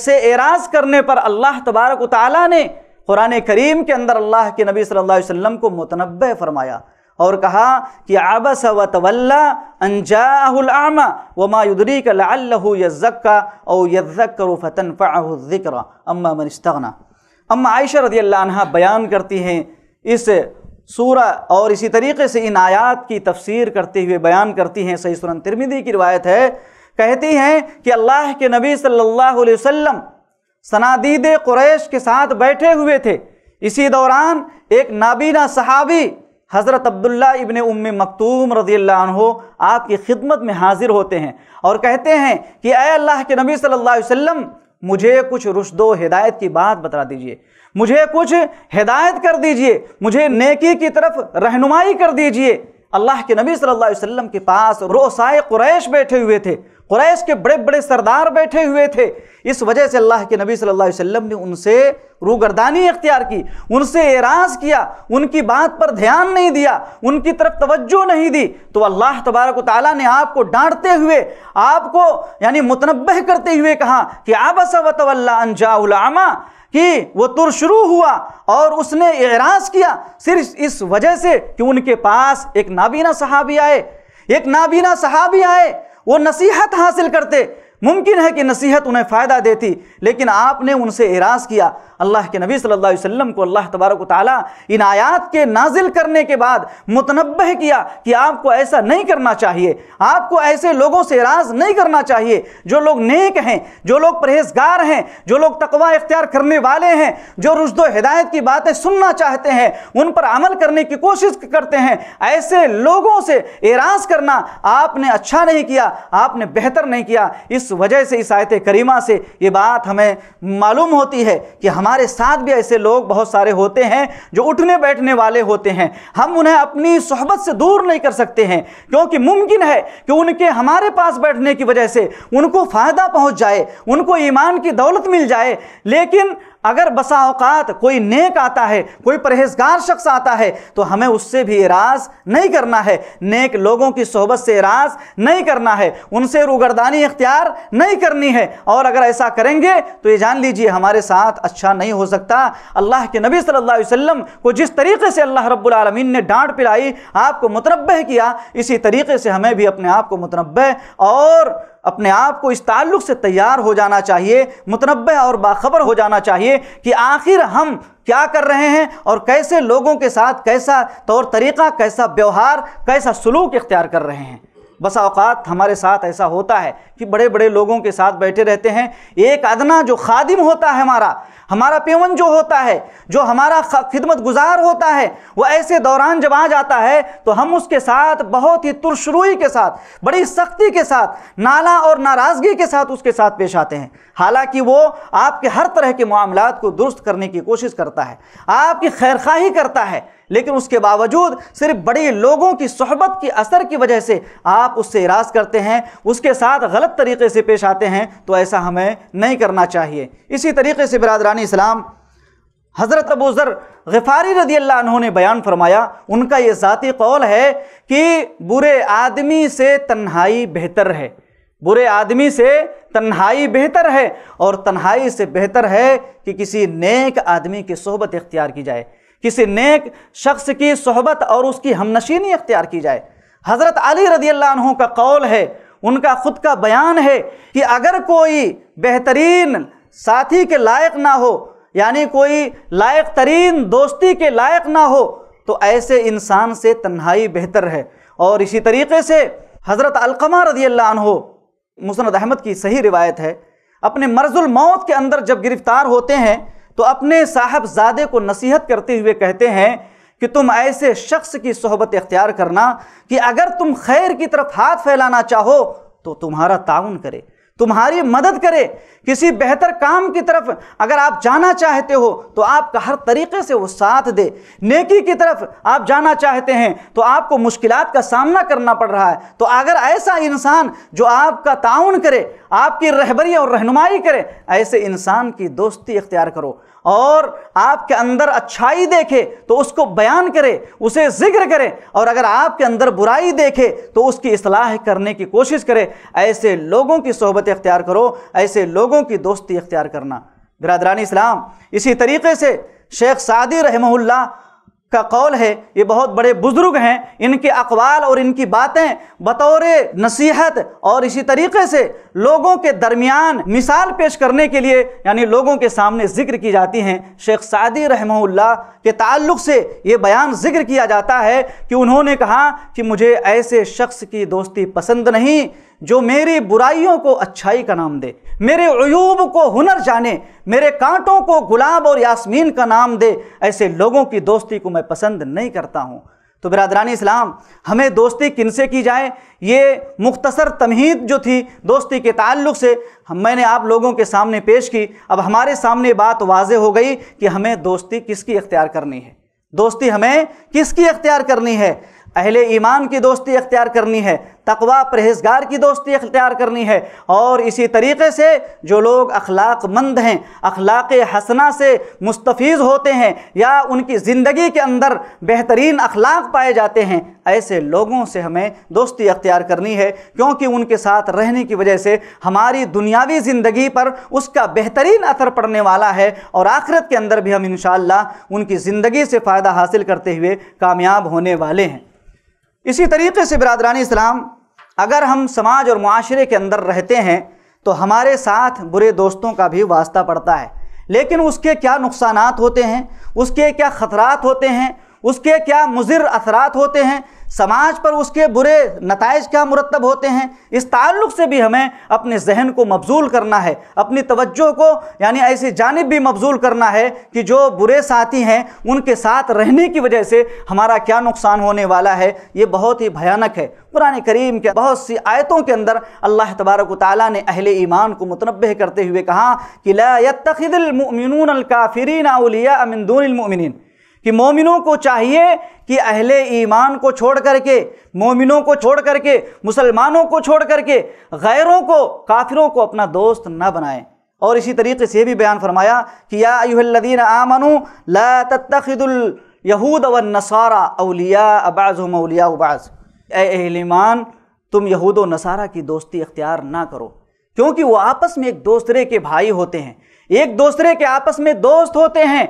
से एराज करने पर अल्लाह तबारक ताली ने कुरान करीम के अंदर अल्लाह के नबी सल्लल्लाहु अलैहि वसल्लम को मुतनबह फरमाया और कहा कि आबस व तवल्ला अनजाहुलआमा वमा युदरी का लाल्लहु और यज़क्कर फ़तन अम्मा मनस्तगना अम्मा आयशा रदी अल्लाह बयान करती हैं इस सूरा और इसी तरीके से इन आयात की तफसीर करते हुए बयान करती हैं सही सुरन तिरमिदी की रिवायत है कहती हैं कि अल्लाह के नबी सल्लल्लाहु अलैहि वसल्लम सनादीद कुरैश के साथ बैठे हुए थे इसी दौरान एक नाबीना सहाबी हज़रत अब्दुल्ला इबन उम मकतूम रज़ी आपकी खिदमत में हाजिर होते हैं और कहते हैं कि अय अल्लाह के नबी सल्लल्लाहु अलैहि वसल्लम मुझे कुछ रुशद हिदायत की बात बता दीजिए मुझे कुछ हिदायत कर दीजिए मुझे नेकी की तरफ रहनुमाई कर दीजिए अल्लाह के नबी सल्लल्लाहु अलैहि वसल्लम के पास रोसाए कुरैश बैठे हुए थे कुरैश के बड़े बड़े सरदार बैठे हुए थे इस वजह से अल्लाह के नबी सल्लल्लाहु अलैहि वसल्लम ने उनसे रूगरदानी इख्तियार की उनसे एराज किया उनकी बात पर ध्यान नहीं दिया उनकी तरफ तवज्जो नहीं दी तो अल्लाह तबारक ताली ने आपको डांटते हुए आपको यानी मुतनब करते हुए कहा कि आबस वतवल्ला कि वो तुर शुरू हुआ और उसने एराज किया सिर्फ इस वजह से कि उनके पास एक नाबीना सहाबी आए एक नाबीना सहाबी आए वो नसीहत हासिल करते मुमकिन है कि नसीहत उन्हें फ़ायदा देती लेकिन आपने उनसे एराज़ किया अल्लाह के नबी सल्लल्लाहु अलैहि वसल्लम को अल्लाह तबारक ताली इन आयात के नाजिल करने के बाद मुतनब किया कि आपको ऐसा नहीं करना चाहिए आपको ऐसे लोगों से एराज़ नहीं करना चाहिए जो लोग नेक हैं जो लोग परहेजगार हैं जो लोग तकवा इख्तियार करने वाले हैं जो रुशद हिदायत की बातें सुनना चाहते हैं उन पर अमल करने की कोशिश करते हैं ऐसे लोगों से एराज़ करना आपने अच्छा नहीं किया आपने बेहतर नहीं किया इस वजह से इस आयत करीमा से ये बात हमें मालूम होती है कि हमारे साथ भी ऐसे लोग बहुत सारे होते हैं जो उठने बैठने वाले होते हैं हम उन्हें अपनी सहबत से दूर नहीं कर सकते हैं क्योंकि मुमकिन है कि उनके हमारे पास बैठने की वजह से उनको फ़ायदा पहुँच जाए उनको ईमान की दौलत मिल जाए लेकिन अगर बसा औकात कोई नेक आता है कोई परहेजगार शख्स आता है तो हमें उससे भी एराज नहीं करना है नेक लोगों की सोहबत से एराज नहीं करना है उनसे रूगरदानी इख्तियार नहीं करनी है और अगर ऐसा करेंगे तो ये जान लीजिए हमारे साथ अच्छा नहीं हो सकता अल्लाह के नबी सल्लल्लाहु अलैहि वसल्लम को जिस तरीके से अल्लाह रब्बुल ने डांट पिलाई आपको मुतनबह किया इसी तरीके से हमें भी अपने आप को मुतनबह और अपने आप को इस ताल्लुक से तैयार हो जाना चाहिए मुतनब और बाखबर हो जाना चाहिए कि आखिर हम क्या कर रहे हैं और कैसे लोगों के साथ कैसा तौर तरीक़ा कैसा व्यवहार कैसा सलूक इख्तियार कर रहे हैं बसा अवकात हमारे साथ ऐसा होता है कि बड़े बड़े लोगों के साथ बैठे रहते हैं एक अदना जो खादिम होता है हमारा हमारा पेवन जो होता है जो हमारा खिदमत गुजार होता है वह ऐसे दौरान जब आ जाता है तो हम उसके साथ बहुत ही तुरशरुई के साथ बड़ी सख्ती के साथ नाला और नाराज़गी के साथ उसके साथ पेश आते हैं हालांकि वो आपके हर तरह के मामला को दुरुस्त करने की कोशिश करता है आपकी खैरखाही करता है लेकिन उसके बावजूद सिर्फ बड़े लोगों की सहबत की असर की वजह से आप उससे इराज करते हैं उसके साथ गलत तरीके से पेश आते हैं तो ऐसा हमें नहीं करना चाहिए इसी तरीके से बिरादरानी इस्लाम हज़रत अबू ज़र गफ़ारी रदी अल्लाह ने बयान फरमाया उनका ये ज़ाती कौल है कि बुरे आदमी से तन्हाई बेहतर है बुरे आदमी से तन्हाई बेहतर है और तन्हाई से बेहतर है कि किसी नेक आदमी की सोहबत इख्तियार की जाए किसी नेक शख्स की सोहबत और उसकी हमनशीनी अख्तियार की जाए हज़रत अली रदी का कौल है उनका ख़ुद का बयान है कि अगर कोई बेहतरीन साथी के लायक ना हो यानी कोई लायक तरीन दोस्ती के लायक ना हो तो ऐसे इंसान से तन्हाई बेहतर है और इसी तरीके से हज़रत अलकमा रदी मुसनद अहमद की सही रिवायत है अपने मर्जुल मौत के अंदर जब गिरफ़्तार होते हैं तो अपने साहबजादे को नसीहत करते हुए कहते हैं कि तुम ऐसे शख्स की सोहबत इख्तियार करना कि अगर तुम खैर की तरफ हाथ फैलाना चाहो तो तुम्हारा ताउन करे तुम्हारी मदद करे किसी बेहतर काम की तरफ अगर आप जाना चाहते हो तो आपका हर तरीके से वो साथ दे नेकी की तरफ आप जाना चाहते हैं तो आपको मुश्किल का सामना करना पड़ रहा है तो अगर ऐसा इंसान जो आपका ताउन करे आपकी रहबरी और रहनुमाई करे ऐसे इंसान की दोस्ती इख्तियार करो और आपके अंदर अच्छाई देखे तो उसको बयान करे उसे जिक्र करे और अगर आपके अंदर बुराई देखे तो उसकी असलाह करने की कोशिश करे ऐसे लोगों की सोहबत इख्तियार करो ऐसे लोगों की दोस्ती इख्तियार करना बिरादरानी इस्लाम इसी तरीके से शेख सादी रहमल्ला का कौल है ये बहुत बड़े बुज़ुर्ग हैं इनके अकवाल और इनकी बातें बतौर नसीहत और इसी तरीके से लोगों के दरमियान मिसाल पेश करने के लिए यानी लोगों के सामने ज़िक्र की जाती हैं शेख सादी रहमहुल्ला के ताल्लुक से ये बयान ज़िक्र किया जाता है कि उन्होंने कहा कि मुझे ऐसे शख्स की दोस्ती पसंद नहीं जो मेरी बुराइयों को अच्छाई का नाम दे मेरे अयूब को हुनर जाने मेरे कांटों को गुलाब और यास्मीन का नाम दे ऐसे लोगों की दोस्ती को मैं पसंद नहीं करता हूँ तो बिरादरानी इस्लाम हमें दोस्ती किन से की जाए ये मुख्तसर तमहीद जो थी दोस्ती के ताल्लुक से हम मैंने आप लोगों के सामने पेश की अब हमारे सामने बात वाज हो गई कि हमें दोस्ती किसकी अख्तियार करनी है दोस्ती हमें किसकी अख्तियार करनी है अहले ईमान की दोस्ती अख्तियार करनी है तकवा परहेजगार की दोस्ती अख्तियार करनी है और इसी तरीके से जो लोग अखलाक मंद हैं अखलाक हसना से मुस्तफ़ होते हैं या उनकी ज़िंदगी के अंदर बेहतरीन अखलाक पाए जाते हैं ऐसे लोगों से हमें दोस्ती अख्तियार करनी है क्योंकि उनके साथ रहने की वजह से हमारी दुनियावी ज़िंदगी पर उसका बेहतरीन असर पड़ने वाला है और आखिरत के अंदर भी हम इन उनकी ज़िंदगी से फ़ायदा हासिल करते हुए कामयाब होने वाले हैं इसी तरीके से बिरदरान इस्लाम अगर हम समाज और माशरे के अंदर रहते हैं तो हमारे साथ बुरे दोस्तों का भी वास्ता पड़ता है लेकिन उसके क्या नुकसान होते हैं उसके क्या ख़तरात होते हैं उसके क्या मुजिर असरात होते हैं समाज पर उसके बुरे नतज क्या मुरतब होते हैं इस ताल्लुक से भी हमें अपने जहन को मबजूल करना है अपनी तवज्जो को यानी ऐसी जानब भी मबजूल करना है कि जो बुरे साथी हैं उनके साथ रहने की वजह से हमारा क्या नुकसान होने वाला है ये बहुत ही भयानक है कुरान करीम के बहुत सी आयतों के अंदर अल्लाह तबारक ताली ने अहिल ईमान को मतनब करते हुए कहा कि लातखिदिलमिन काफ़रीन अलिया कि मोमिनों को चाहिए कि अहले ईमान को छोड़ करके मोमिनों को छोड़ करके मुसलमानों को छोड़ करके गैरों को काफिरों को अपना दोस्त न बनाएं और इसी तरीके से भी बयान फरमाया कि या अयुहल्लदीन आमनु ला तत्तखिदुल यहूद व नसारा अलिया अबाज़ अलिया अबाज़ एहलीमान तुम यहूद व नसारा की दोस्ती इख्तियार ना करो क्योंकि वो आपस में एक दूसरे के भाई होते हैं एक दूसरे के आपस में दोस्त होते हैं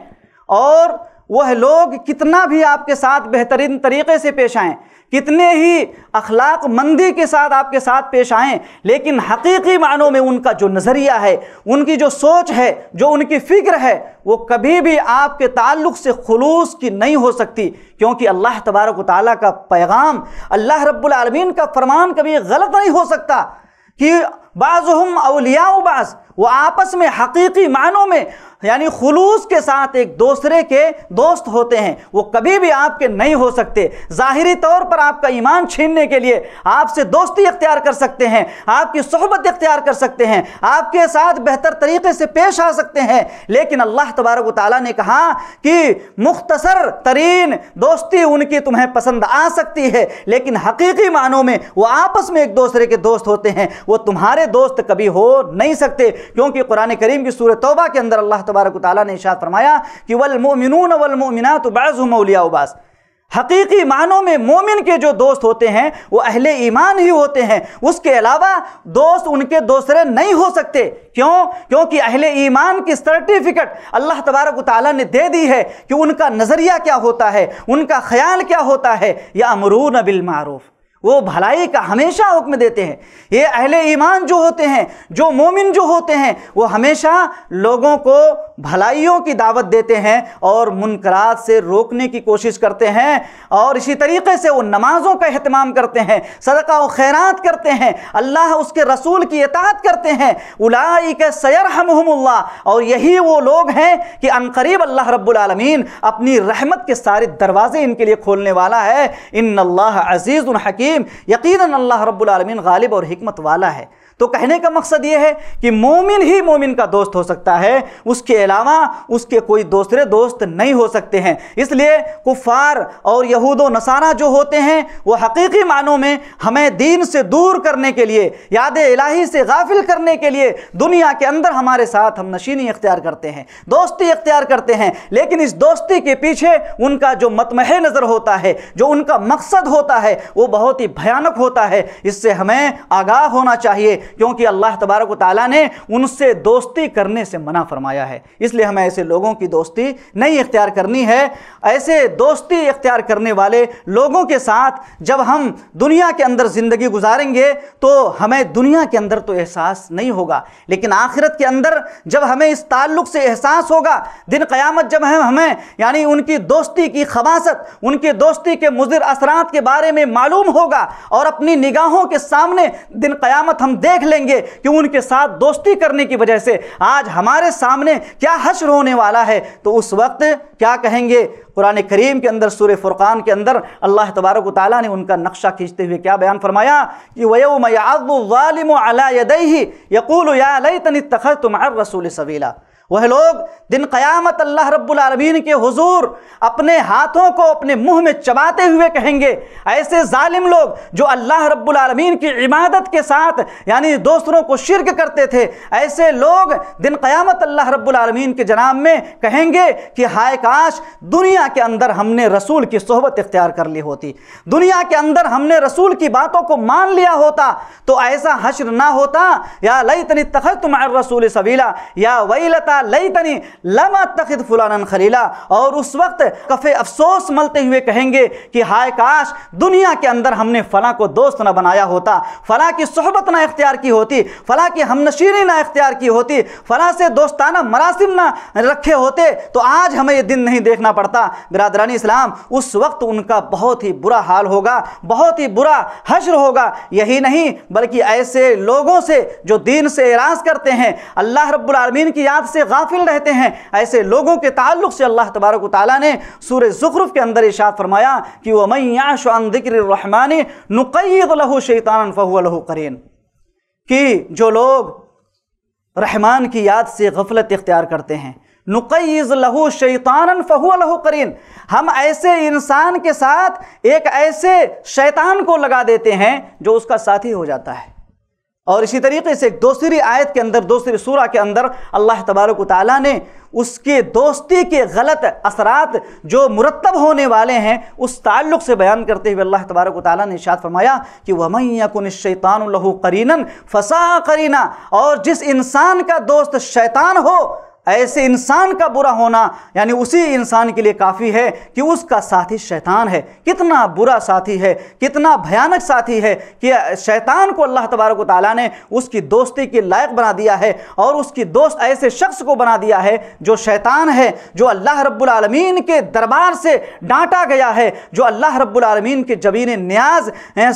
और वह लोग कितना भी आपके साथ बेहतरीन तरीके से पेश आएँ कितने ही अखलाक मंदी के साथ आपके साथ पेश आएँ लेकिन हकीकी मानों में उनका जो नज़रिया है उनकी जो सोच है जो उनकी फ़िक्र है वो कभी भी आपके ताल्लुक से खलूस की नहीं हो सकती क्योंकि अल्लाह तबारक ताली का पैगाम अल्लाह रब्बुल रबालमीन का फरमान कभी गलत नहीं हो सकता कि बाज़ हम अलिया बाज़ वो आपस में हकीकी मानों में यानी खुलूस के साथ एक दूसरे के दोस्त होते हैं वो कभी भी आपके नहीं हो सकते ज़ाहरी तौर पर आपका ईमान छीनने के लिए आपसे दोस्ती इख्तियार कर सकते हैं आपकी सहबत इख्तियार कर सकते हैं आपके साथ बेहतर तरीके से पेश आ सकते हैं लेकिन अल्लाह तबारक ताली ने कहा कि मुख्तसर तरीन दोस्ती उनकी तुम्हें पसंद आ सकती है लेकिन हकीकी मानों में वो आपस में एक दूसरे के दोस्त होते हैं वो तुम्हारे दोस्त कभी हो नहीं सकते क्योंकि कुरान करीम की सूरत तोबा के अंदर अल्लाह तबारक ताली ने इशाद फरमाया कि वलमोमिन वलमोमिना तो बाज़ुमौलिया उबास हकीकी मानों में मोमिन के जो दोस्त होते हैं वो अहले ईमान ही होते हैं उसके अलावा दोस्त उनके दूसरे नहीं हो सकते क्यों क्योंकि अहले ईमान की सर्टिफिकेट अल्लाह तबारक ताली ने दे दी है कि उनका नज़रिया क्या होता है उनका ख्याल क्या होता है या अमरून बिलमारूफ़ वो भलाई का हमेशा हुक्म देते हैं ये अहले ईमान जो होते हैं जो मोमिन जो होते हैं वो हमेशा लोगों को भलाइयों की दावत देते हैं और मुनकरात से रोकने की कोशिश करते हैं और इसी तरीके से वो नमाज़ों का अहतमाम करते हैं सदका व खैरात करते हैं अल्लाह उसके रसूल की इतात करते हैं उलाई के सैर सरहमहम्ला और यही वो लोग हैं कि अनकरीब अल्लाह रब्लमीन अपनी रहमत के सारे दरवाजे इनके लिए खोलने वाला है इन अल्लाह अजीज़ हकीम हकीम यकीन अल्लाह रब्बुल आलमीन गालिब और हमत वाला है तो कहने का मकसद ये है कि मोमिन ही मोमिन का दोस्त हो सकता है उसके अलावा उसके कोई दूसरे दोस्त नहीं हो सकते हैं इसलिए कुफार और यहूद नसारा जो होते हैं वो हकीकी मानों में हमें दीन से दूर करने के लिए याद इलाही से गाफिल करने के लिए दुनिया के अंदर हमारे साथ हम नशीनी इख्तियार करते हैं दोस्ती इख्तियार करते हैं लेकिन इस दोस्ती के पीछे उनका जो मतमह नज़र होता है जो उनका मकसद होता है वो बहुत ही भयानक होता है इससे हमें आगाह होना चाहिए क्योंकि अल्लाह तबारक ताली ने उनसे दोस्ती करने से मना फरमाया है इसलिए हमें ऐसे लोगों की दोस्ती नहीं इख्तियार करनी है ऐसे दोस्ती इख्तियार करने वाले लोगों के साथ जब हम दुनिया के अंदर ज़िंदगी गुजारेंगे तो हमें दुनिया के अंदर तो एहसास नहीं होगा लेकिन आखिरत के अंदर जब हमें इस ताल्लुक़ से एहसास होगा दिन क़यामत जब हम हमें यानी उनकी दोस्ती की खबासत उनकी दोस्ती के मुजिर असरात के बारे में मालूम होगा और अपनी निगाहों के सामने दिन क़यामत हम देख देख लेंगे कि उनके साथ दोस्ती करने की वजह से आज हमारे सामने क्या हश्र होने वाला है तो उस वक्त क्या कहेंगे कुरान करीम के अंदर सूर्य फुरक़ान के अंदर अल्लाह तबारक ताली ने उनका नक्शा खींचते हुए क्या बयान फरमाया कि वयोमयादुम अला यदई यकूल या लई तनि तखर तुम्हार रसूल सवीला वह लोग दिन क़यामत अल्लाह रब्बुलरबीन के हुजूर अपने हाथों को अपने मुंह में चबाते हुए कहेंगे ऐसे ालिम लोग जो अल्लाह रब्बुलरबीन की इबादत के साथ यानी दूसरों को शिरक करते थे ऐसे लोग दिन क़यामत अल्लाह रब्बुलरबीन के जनाब में कहेंगे कि हाय काश दुनिया के अंदर हमने रसूल की सोहबत इख्तियार कर ली होती दुनिया के अंदर हमने रसूल की बातों को मान लिया होता तो ऐसा हश्र ना होता या लई तनी तख तुम्हार रसूल सबीला या वही लई तनी लमा तखिद फुलान खलीला और उस वक्त कफ़े अफसोस मलते हुए कहेंगे कि हाय काश दुनिया के अंदर हमने फ़लाँ को दोस्त ना बनाया होता फला की सहबत ना इख्तियार की होती फला की हमनशीरी ना इख्तियार की होती फ़ला से दोस्ताना मरासिम ना रखे होते तो आज हमें ये दिन नहीं देखना पड़ता बिरादरानी इस्लाम उस वक्त उनका बहुत ही बुरा हाल होगा बहुत ही बुरा हश्र होगा यही नहीं बल्कि ऐसे लोगों से जो दीन से एराज करते हैं अल्लाह रब्बुल रबालमीन की याद से से गाफिल रहते हैं ऐसे लोगों के ताल्लुक से अल्लाह तबारक ने सूर ज़ुखरूफ़ के अंदर इशात फरमाया कि वह मैयाशान नुकैद लहू शैतान फ़हलहु करीन कि जो लोग रहमान की याद से गफलत इख्तियार करते हैं नुकैज़ लहू शैतान फ़हू लहू करीन हम ऐसे इंसान के साथ एक ऐसे शैतान को लगा देते हैं जो उसका साथी हो जाता है और इसी तरीके से दूसरी आयत के अंदर दूसरी सूरा के अंदर अल्लाह तबारक ताली ने उसके दोस्ती के गलत असरात जो मुरतब होने वाले हैं उस ताल्लुक़ से बयान करते हुए अल्लाह तबारक ताली ने इशात फरमाया कि वमैकुन शैतान लहू करीनन फसा करीना और जिस इंसान का दोस्त शैतान हो ऐसे इंसान का बुरा होना यानी उसी इंसान के लिए काफ़ी है कि उसका साथी शैतान है कितना बुरा साथी है कितना भयानक साथी है कि शैतान को अल्लाह तबारक ताली ने उसकी दोस्ती के लायक बना दिया है और उसकी दोस्त ऐसे शख्स को बना दिया है जो शैतान है जो अल्लाह रब्बुलमीन के दरबार से डांटा गया है जो अल्लाह रब्बुलमीन के जबीन न्याज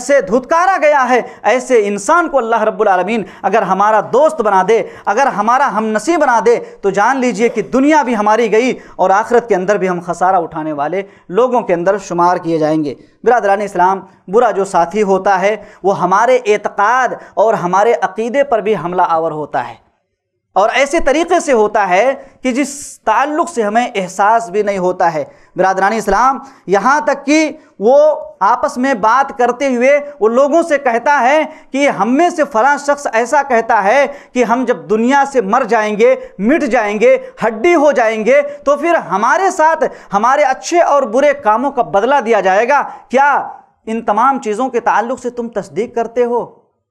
से धुतकारा गया है ऐसे इंसान को अल्लाह रब्बुलमीन अगर हमारा दोस्त बना दे अगर हमारा हम बना दे तो जान लीजिए कि दुनिया भी हमारी गई और आखिरत के अंदर भी हम खसारा उठाने वाले लोगों के अंदर शुमार किए जाएंगे बिरादरान इस्लाम बुरा जो साथी होता है वो हमारे एतक़ाद और हमारे अकीदे पर भी हमला आवर होता है और ऐसे तरीके से होता है कि जिस ताल्लुक से हमें एहसास भी नहीं होता है बिरादरानी इस्लाम यहाँ तक कि वो आपस में बात करते हुए वो लोगों से कहता है कि हम में से फला शख्स ऐसा कहता है कि हम जब दुनिया से मर जाएंगे मिट जाएंगे हड्डी हो जाएंगे तो फिर हमारे साथ हमारे अच्छे और बुरे कामों का बदला दिया जाएगा क्या इन तमाम चीज़ों के ताल्लुक से तुम तस्दीक करते हो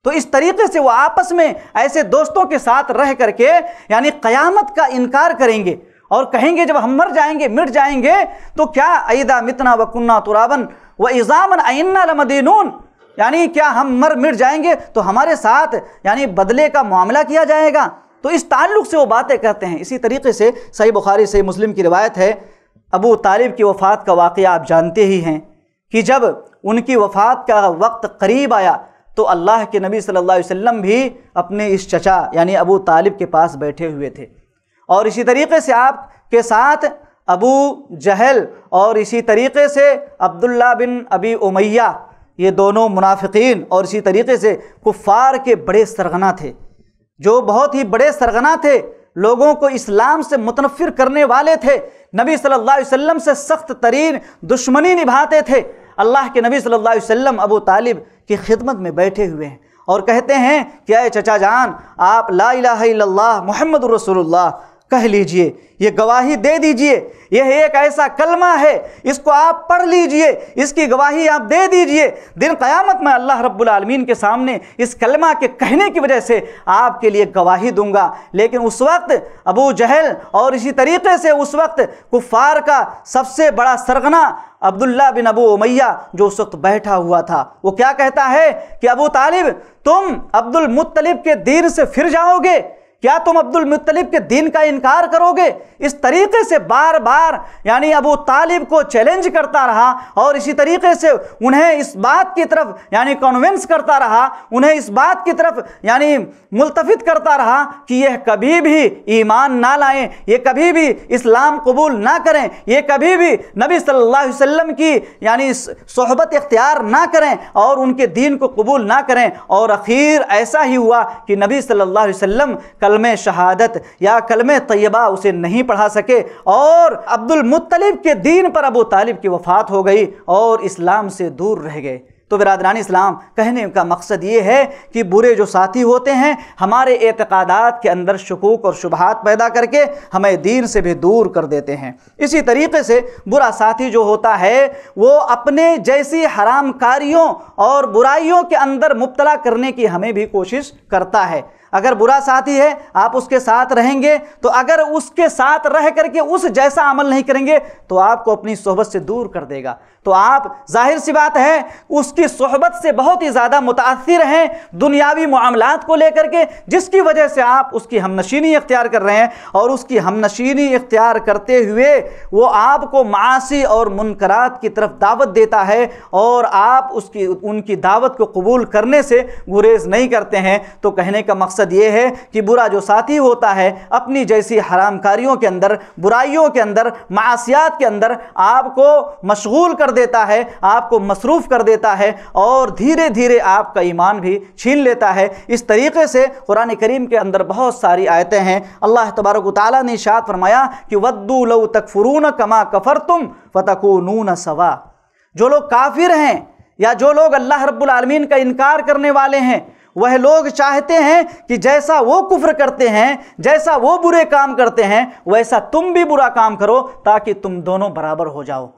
तो इस तरीके से वो आपस में ऐसे दोस्तों के साथ रह करके यानी क़यामत का इनकार करेंगे और कहेंगे जब हम मर जाएंगे मिट जाएंगे तो क्या ऐदा मितना व कुन्ना तुराबन व इज़ामन आइन्ना लमदीनून यानी क्या हम मर मिट जाएंगे तो हमारे साथ यानी बदले का मामला किया जाएगा तो इस ताल्लुक़ से वो बातें करते हैं इसी तरीके से सही बुखारी सही मुस्लिम की रिवायत है अबू तालिब की वफ़ात का वाक़ आप जानते ही हैं कि जब उनकी वफ़ात का वक्त करीब आया तो अल्लाह के नबी सल्लल्लाहु अलैहि वसल्लम भी अपने इस चचा यानी अबू तालिब के पास बैठे हुए थे और इसी तरीके से आप के साथ अबू जहल और इसी तरीके से अब्दुल्ला बिन अबी उमैया ये दोनों मुनाफिकीन और इसी तरीके से कुफ़ार के बड़े सरगना थे जो बहुत ही बड़े सरगना थे लोगों को इस्लाम से मुतनफ़िर करने वाले थे नबी सल्लल्लाहु अलैहि वसल्लम से सख्त तरीन दुश्मनी निभाते थे अल्लाह के नबी सल्लल्लाहु अलैहि वसल्लम अबू तालिब की खिदमत में बैठे हुए हैं और कहते हैं कि अय चचा जान आप ला इलाहा इल्लल्लाह मोहम्मद रसूलुल्लाह कह लीजिए ये गवाही दे दीजिए यह एक ऐसा कलमा है इसको आप पढ़ लीजिए इसकी गवाही आप दे दीजिए दिन क़यामत में अल्लाह रब्बुल के सामने इस कलमा के कहने की वजह से आपके लिए गवाही दूंगा लेकिन उस वक्त अबू जहल और इसी तरीके से उस वक्त कुफ़ार का सबसे बड़ा सरगना अब्दुल्ला बिन अबू उमैया जो उस वक्त बैठा हुआ था वो क्या कहता है कि अबू तालिब तुम अब्दुल मुत्तलिब के दीन से फिर जाओगे क्या तुम अब्दुल मुत्तलिब के दीन का इनकार करोगे इस तरीके से बार बार यानी अबू तालिब को चैलेंज करता रहा और इसी तरीके से उन्हें इस बात की तरफ यानी कन्विंस करता रहा उन्हें इस बात की तरफ यानी मुलतफित करता रहा कि यह कभी भी ईमान ना लाएं ये कभी भी इस्लाम कबूल ना करें ये कभी भी नबी सल्लल्लाहु अलैहि वसल्लम की यानी सोहबत इख्तियार ना करें और उनके दीन को कबूल ना करें और आखिर ऐसा ही हुआ कि नबी सल्लल्लाहु अलैहि वसल्लम कल कलम शहादत या कलम तयबा उसे नहीं पढ़ा सके और अब्दुलमतलब के दीन पर अबू तालिब की वफ़ात हो गई और इस्लाम से दूर रह गए तो बिरदरान इस्लाम कहने का मकसद ये है कि बुरे जो साथी होते हैं हमारे एतक़ादात के अंदर शकूक और शुबहत पैदा करके हमें दीन से भी दूर कर देते हैं इसी तरीके से बुरा साथी जो होता है वो अपने जैसी हराम कारियों और बुराइयों के अंदर मुबतला करने की हमें भी कोशिश करता है अगर बुरा साथी है आप उसके साथ रहेंगे तो अगर उसके साथ रह करके उस जैसा अमल नहीं करेंगे तो आपको अपनी सोहबत से दूर कर देगा तो आप जाहिर सी बात है उसकी सोहबत से बहुत ही ज़्यादा मुतासर हैं दुनियावी मामलात को लेकर के जिसकी वजह से आप उसकी हमनशीनी इख्तियार कर रहे हैं और उसकी हमनशीनी इख्तियार करते हुए वो आपको मासी और मुनकरात की तरफ दावत देता है और आप उसकी उनकी दावत को कबूल करने से गुरेज नहीं करते हैं तो कहने का मकसद मकसद ये है कि बुरा जो साथी होता है अपनी जैसी हरामकारियों के अंदर बुराइयों के अंदर मासियात के अंदर आपको मशगूल कर देता है आपको मसरूफ़ कर देता है और धीरे धीरे आपका ईमान भी छीन लेता है इस तरीके से कुरान करीम के अंदर बहुत सारी आयतें हैं अल्लाह तबारक ताली ने शाद फरमाया कि वद्दू तक तकफरून कमा कफर तुम फतकूनून सवा जो लोग काफिर हैं या जो लोग अल्लाह रब्बुल रबालमीन का इनकार करने वाले हैं वह लोग चाहते हैं कि जैसा वो कुफ्र करते हैं जैसा वो बुरे काम करते हैं वैसा तुम भी बुरा काम करो ताकि तुम दोनों बराबर हो जाओ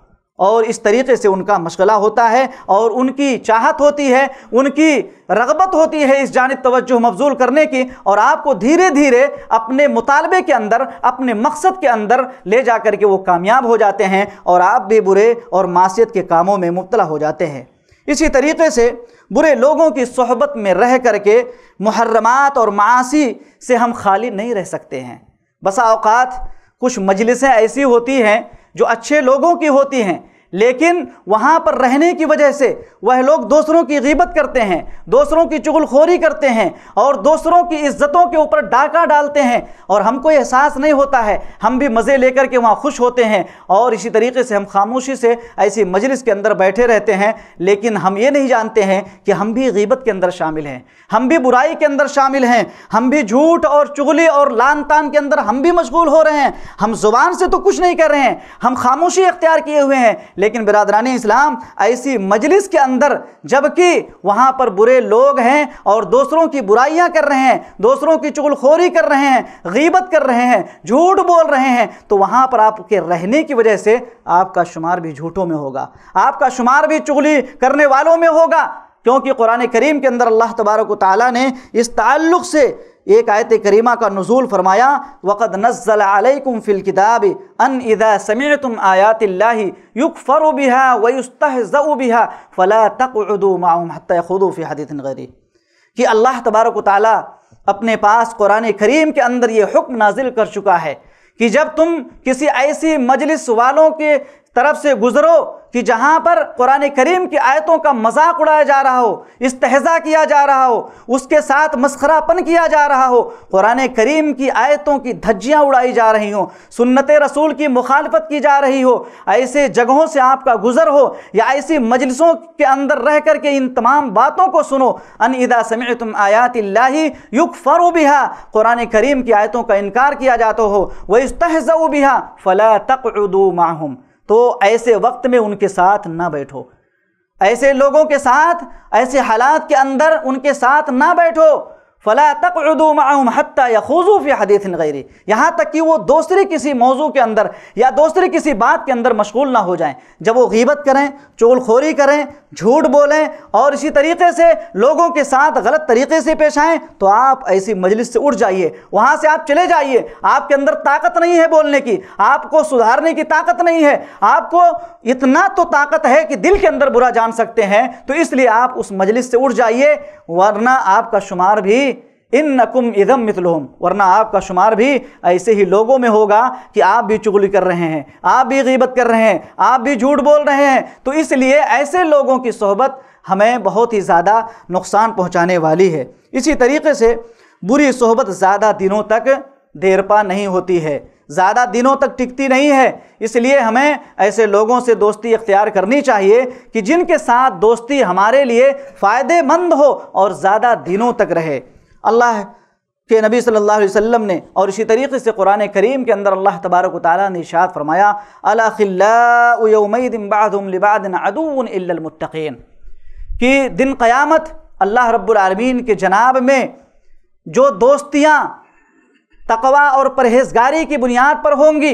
और इस तरीके से उनका मशगला होता है और उनकी चाहत होती है उनकी रगबत होती है इस जानब तवज्जो मफजूल करने की और आपको धीरे धीरे अपने मुतालबे के अंदर अपने मकसद के अंदर ले जा कर के वो कामयाब हो जाते हैं और आप भी बुरे और मासीत के कामों में मुबतला हो जाते हैं इसी तरीके से बुरे लोगों की सहबत में रह करके मुहर्रमात और मासी से हम खाली नहीं रह सकते हैं बसा अवकात कुछ मजलिसें ऐसी होती हैं जो अच्छे लोगों की होती हैं लेकिन वहाँ पर रहने की वजह से वह लोग दूसरों की गीबत करते हैं दूसरों की चुगलखोरी करते हैं और दूसरों की इज्जतों के ऊपर डाका डालते हैं और हमको एहसास नहीं होता है हम भी मज़े लेकर के वहाँ खुश होते हैं और इसी तरीके से हम खामोशी से ऐसी मजलिस के अंदर बैठे रहते हैं लेकिन हम ये नहीं जानते हैं कि हम भी गीबत के अंदर शामिल हैं हम भी बुराई के अंदर शामिल हैं हम भी झूठ और चुगली और लान तान के अंदर हम भी मशगूल हो रहे हैं हम ज़ुबान से तो कुछ नहीं कर रहे हैं हम खामोशी अख्तियार किए हुए हैं लेकिन बिरादरानी इस्लाम ऐसी मजलिस के अंदर जबकि वहाँ पर बुरे लोग हैं और दूसरों की बुराइयाँ कर रहे हैं दूसरों की चुगलखोरी कर रहे हैं गीबत कर रहे हैं झूठ बोल रहे हैं तो वहाँ पर आपके रहने की वजह से आपका शुमार भी झूठों में होगा आपका शुमार भी चुगली करने वालों में होगा क्योंकि कुरान करीम के अंदर अल्लाह तबारक ताली ने इस ताल्लुक़ से एक आयत करीमा का नजूल फरमाया वक़द अलैकुम फ़िल किताब अन इज़ा समीर तुम आयात युकफ़र बिहा वयुस्तज़ बिहा फ़ला तकदू हत्ता खुदू फ़ी हदीत ग़ैरी कि अल्लाह तबारक तआला अपने पास कुरान करीम के अंदर ये हुक्म नाजिल कर चुका है कि जब तुम किसी ऐसी मजलिस वालों के तरफ से गुज़रो कि जहां पर कुरान करीम की आयतों का मजाक उड़ाया जा रहा हो इसतजा किया जा रहा हो उसके साथ मस्खरापन किया जा रहा हो कुरान करीम की आयतों की धज्जियां उड़ाई जा रही हों सुन्नत रसूल की मुखालफत की जा रही हो ऐसे जगहों से आपका गुजर हो या ऐसी मजलिसों के अंदर रह करके इन तमाम बातों को सुनो अनदा समय तुम आयात युग फ़रो बिहा कुरान करीम की आयतों का इनकार किया जाता हो वह इस बिहा फ़ला तक माहम तो ऐसे वक्त में उनके साथ ना बैठो ऐसे लोगों के साथ ऐसे हालात के अंदर उनके साथ ना बैठो फ़ला तक तकदूम हत्या या खजूफ़ या हदीत गैरी यहाँ तक कि वो दूसरे किसी मौजू के अंदर या दूसरे किसी बात के अंदर मशगूल ना हो जाएं जब वो गीबत करें चोलखोरी करें झूठ बोलें और इसी तरीके से लोगों के साथ गलत तरीके से पेश आएँ तो आप ऐसी मजलिस से उठ जाइए वहाँ से आप चले जाइए आपके अंदर ताकत नहीं है बोलने की आपको सुधारने की ताकत नहीं है आपको इतना तो ताकत है कि दिल के अंदर बुरा जान सकते हैं तो इसलिए आप उस मजलिस से उठ जाइए वरना आपका शुमार भी इन नकुम इदम मितलहम वरना आपका शुमार भी ऐसे ही लोगों में होगा कि आप भी चुगली कर रहे हैं आप भी गीबत कर रहे हैं आप भी झूठ बोल रहे हैं तो इसलिए ऐसे लोगों की सोहबत हमें बहुत ही ज़्यादा नुकसान पहुँचाने वाली है इसी तरीके से बुरी सोहबत ज़्यादा दिनों तक देरपा नहीं होती है ज़्यादा दिनों तक टिकती नहीं है इसलिए हमें ऐसे लोगों से दोस्ती इख्तियार करनी चाहिए कि जिनके साथ दोस्ती हमारे लिए फ़ायदेमंद हो और ज़्यादा दिनों तक रहे अल्लाह के नबी सल्लल्लाहु अलैहि वसल्लम ने और इसी तरीके से कुरान करीम के अंदर अल्लाह तबारक ताली ने इशात फरमाया अलाबादुमबादन कि दिन क़यामत अल्लाह रब्बुलमीन के जनाब में जो दोस्तियाँ तकवा और परहेजगारी की बुनियाद पर होंगी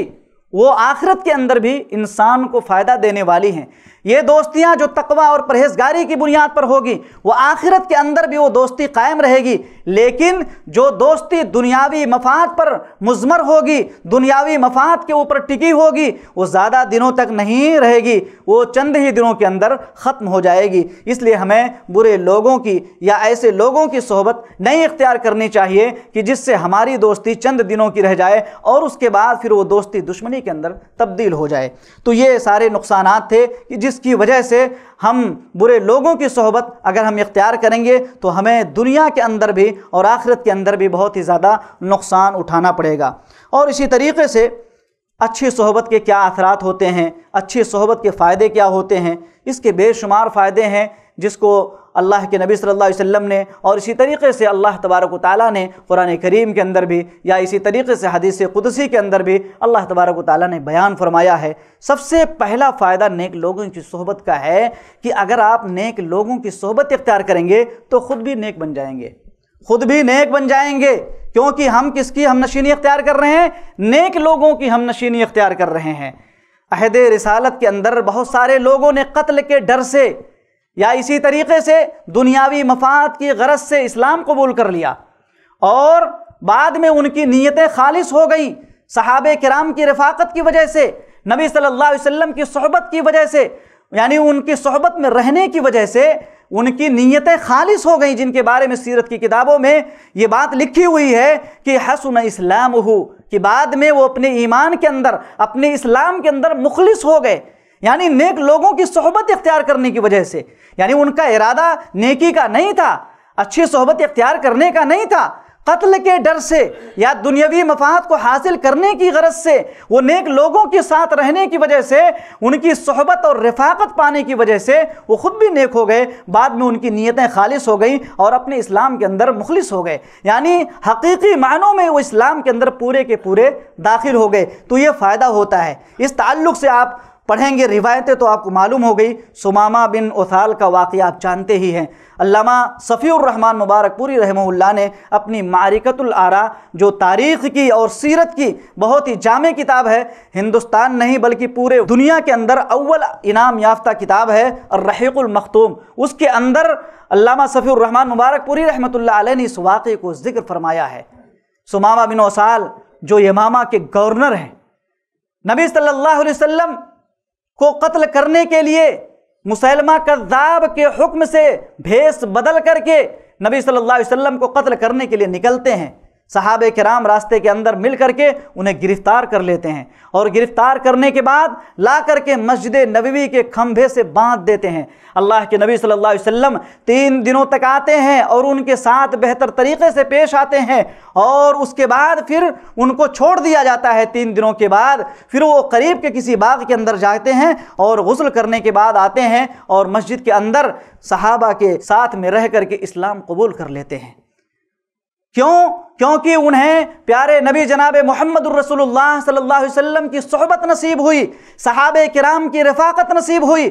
वो आखिरत के अंदर भी इंसान को फ़ायदा देने वाली हैं ये दोस्तियाँ जो तकवा और परहेजगारी की बुनियाद पर होगी वो आखिरत के अंदर भी वो दोस्ती कायम रहेगी लेकिन जो दोस्ती दुनियावी मफाद पर मुजमर होगी दुनियावी मफाद के ऊपर टिकी होगी वो ज़्यादा दिनों तक नहीं रहेगी वो चंद ही दिनों के अंदर ख़त्म हो जाएगी इसलिए हमें बुरे लोगों की या ऐसे लोगों की सोहबत नहीं इख्तियार करनी चाहिए कि जिससे हमारी दोस्ती चंद दिनों की रह जाए और उसके बाद फिर वो दोस्ती दुश्मनी के अंदर तब्दील हो जाए तो ये सारे नुकसान थे कि जिस जिसकी वजह से हम बुरे लोगों की सोहबत अगर हम इख्तियार करेंगे तो हमें दुनिया के अंदर भी और आखिरत के अंदर भी बहुत ही ज़्यादा नुकसान उठाना पड़ेगा और इसी तरीके से अच्छी सोहबत के क्या असरात होते हैं अच्छी सोहबत के फ़ायदे क्या होते हैं इसके बेशुमार फ़ायदे हैं जिसको अल्लाह के नबी सल्लल्लाहु अलैहि वसल्लम ने और इसी तरीके से अल्लाह तबारक ताली ने कुरान करीम के अंदर भी या इसी तरीके से हदीस कुदसी के अंदर भी अल्लाह तबारक ताली ने बयान फरमाया है सबसे पहला फ़ायदा नेक लोगों की सोहबत का है कि अगर आप नेक लोगों की सोहबत इख्तियार करेंगे तो ख़ुद भी नेक बन जाएंगे खुद भी नेक बन जाएंगे क्योंकि हम किसकी हम नशीनी इख्तियार कर रहे हैं नेक लोगों की हम नशीनी इख्तियार कर रहे हैं अहद रिसालत के अंदर बहुत सारे लोगों ने कत्ल के डर से या इसी तरीके से दुनियावी मफाद की गरज से इस्लाम कबूल कर लिया और बाद में उनकी नीयतें खालिश हो गई सहाब कराम की रफाकत की वजह से नबी सल्लल्लाहु अलैहि वसल्लम की सहबत की वजह से यानी उनकी सहबत में रहने की वजह से उनकी नीयतें खालिश हो गई जिनके बारे में सीरत की किताबों में ये बात लिखी हुई है कि हसन इस्लाम हो कि बाद में वो अपने ईमान के अंदर अपने इस्लाम के अंदर मुखलिस हो गए यानी नेक लोगों की सोहबत इख्तियार करने की वजह से यानी उनका इरादा नेकी का नहीं था अच्छी सोहबत इख्तियार करने का नहीं था कत्ल के डर से या दुनियावी मफाद को हासिल करने की गरज से वो नेक लोगों के साथ रहने की वजह से उनकी सहबत और रफाकत पाने की वजह से वो ख़ुद भी नेक हो गए बाद में उनकी नीयतें खालिश हो गई और अपने इस्लाम के अंदर मुखलिस हो गए यानी हकीकी मानों में वो इस्लाम के अंदर पूरे के पूरे दाखिल हो गए तो ये फ़ायदा होता है इस ताल्लुक़ से आप पढ़ेंगे रिवायतें तो आपको मालूम हो गई सुमामा बिन उथाल का वाक़ आप जानते ही हैं अल्लामा रहमान मुबारकपुरी रहमहुल्ला ने अपनी मारिकतुल आरा जो तारीख़ की और सीरत की बहुत ही जाम किताब है हिंदुस्तान नहीं बल्कि पूरे दुनिया के अंदर अव्वल इनाम याफ्ता किताब है रहीकुलमखतूम उसके अंदर अल्लामा रहमान मुबारकपुरी रहमतुल्लाह आल ने इस वाक़े को ज़िक्र फरमाया है सुमामा बिन उसाल जो यमामा के गवर्नर हैं नबी सल्लल्लाहु अलैहि वसल्लम को कत्ल करने के लिए मुसलमा कदाब के हुक्म से भेस बदल करके नबी सल्लल्लाहु अलैहि वसल्लम को कत्ल करने के लिए निकलते हैं साहब कराम रास्ते के अंदर मिल करके उन्हें गिरफ्तार कर लेते हैं और गिरफ्तार करने के बाद ला करके मस्जिद नबवी के खम्भे से बांध देते हैं अल्लाह के नबी सल्लल्लाहु अलैहि वसल्लम तीन दिनों तक आते हैं और उनके साथ बेहतर तरीके से पेश आते हैं और उसके बाद फिर उनको छोड़ दिया जाता है तीन दिनों के बाद फिर वो करीब के किसी बाग के अंदर जाते हैं और गसल करने के बाद आते हैं और मस्जिद के अंदर सहाबा के साथ में रह करके इस्लाम कबूल कर लेते हैं क्यों क्योंकि उन्हें प्यारे नबी जनाब मोहम्मद सल्लल्लाहु अलैहि वसल्लम की सोहबत नसीब हुई सहाब कराम की रफाकत नसीब हुई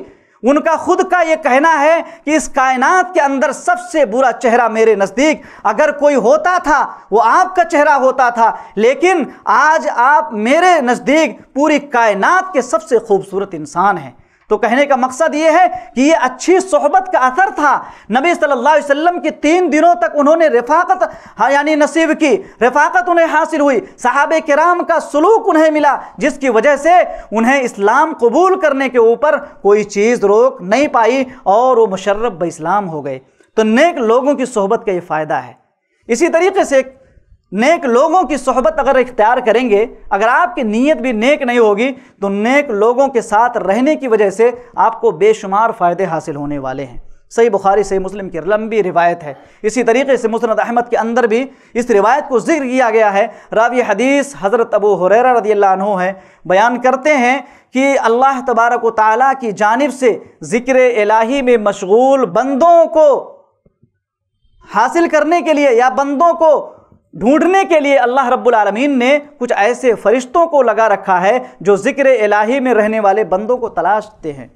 उनका खुद का ये कहना है कि इस कायनात के अंदर सबसे बुरा चेहरा मेरे नज़दीक अगर कोई होता था वो आपका चेहरा होता था लेकिन आज आप मेरे नज़दीक पूरी कायनात के सबसे खूबसूरत इंसान हैं तो कहने का मकसद ये है कि ये अच्छी सोहबत का असर था नबी सल्लल्लाहु अलैहि वसल्लम की तीन दिनों तक उन्होंने रफाकत हाँ, यानी नसीब की रफाकत उन्हें हासिल हुई साहब कराम का सलूक उन्हें मिला जिसकी वजह से उन्हें इस्लाम कबूल करने के ऊपर कोई चीज़ रोक नहीं पाई और वो मुशर्रब इस्लाम हो गए तो नेक लोगों की सोहबत का ये फ़ायदा है इसी तरीके से नेक लोगों की सोहबत अगर इख्तियार करेंगे अगर आपकी नीयत भी नेक नहीं होगी तो नेक लोगों के साथ रहने की वजह से आपको बेशुमार फ़ायदे हासिल होने वाले हैं सही बुखारी सही मुस्लिम की लंबी रिवायत है इसी तरीके से मुसरत अहमद के अंदर भी इस रिवायत को जिक्र किया गया है रावी हदीस हज़रत अबू हुररा रदी है बयान करते हैं कि अल्लाह तबारक ताली की जानब से ज़िक्र इलाही में मशगूल बंदों को हासिल करने के लिए या बंदों को ढूंढने के लिए अल्लाह रब्बुल रबालमीन ने कुछ ऐसे फरिश्तों को लगा रखा है जो ज़िक्र इलाही में रहने वाले बंदों को तलाशते हैं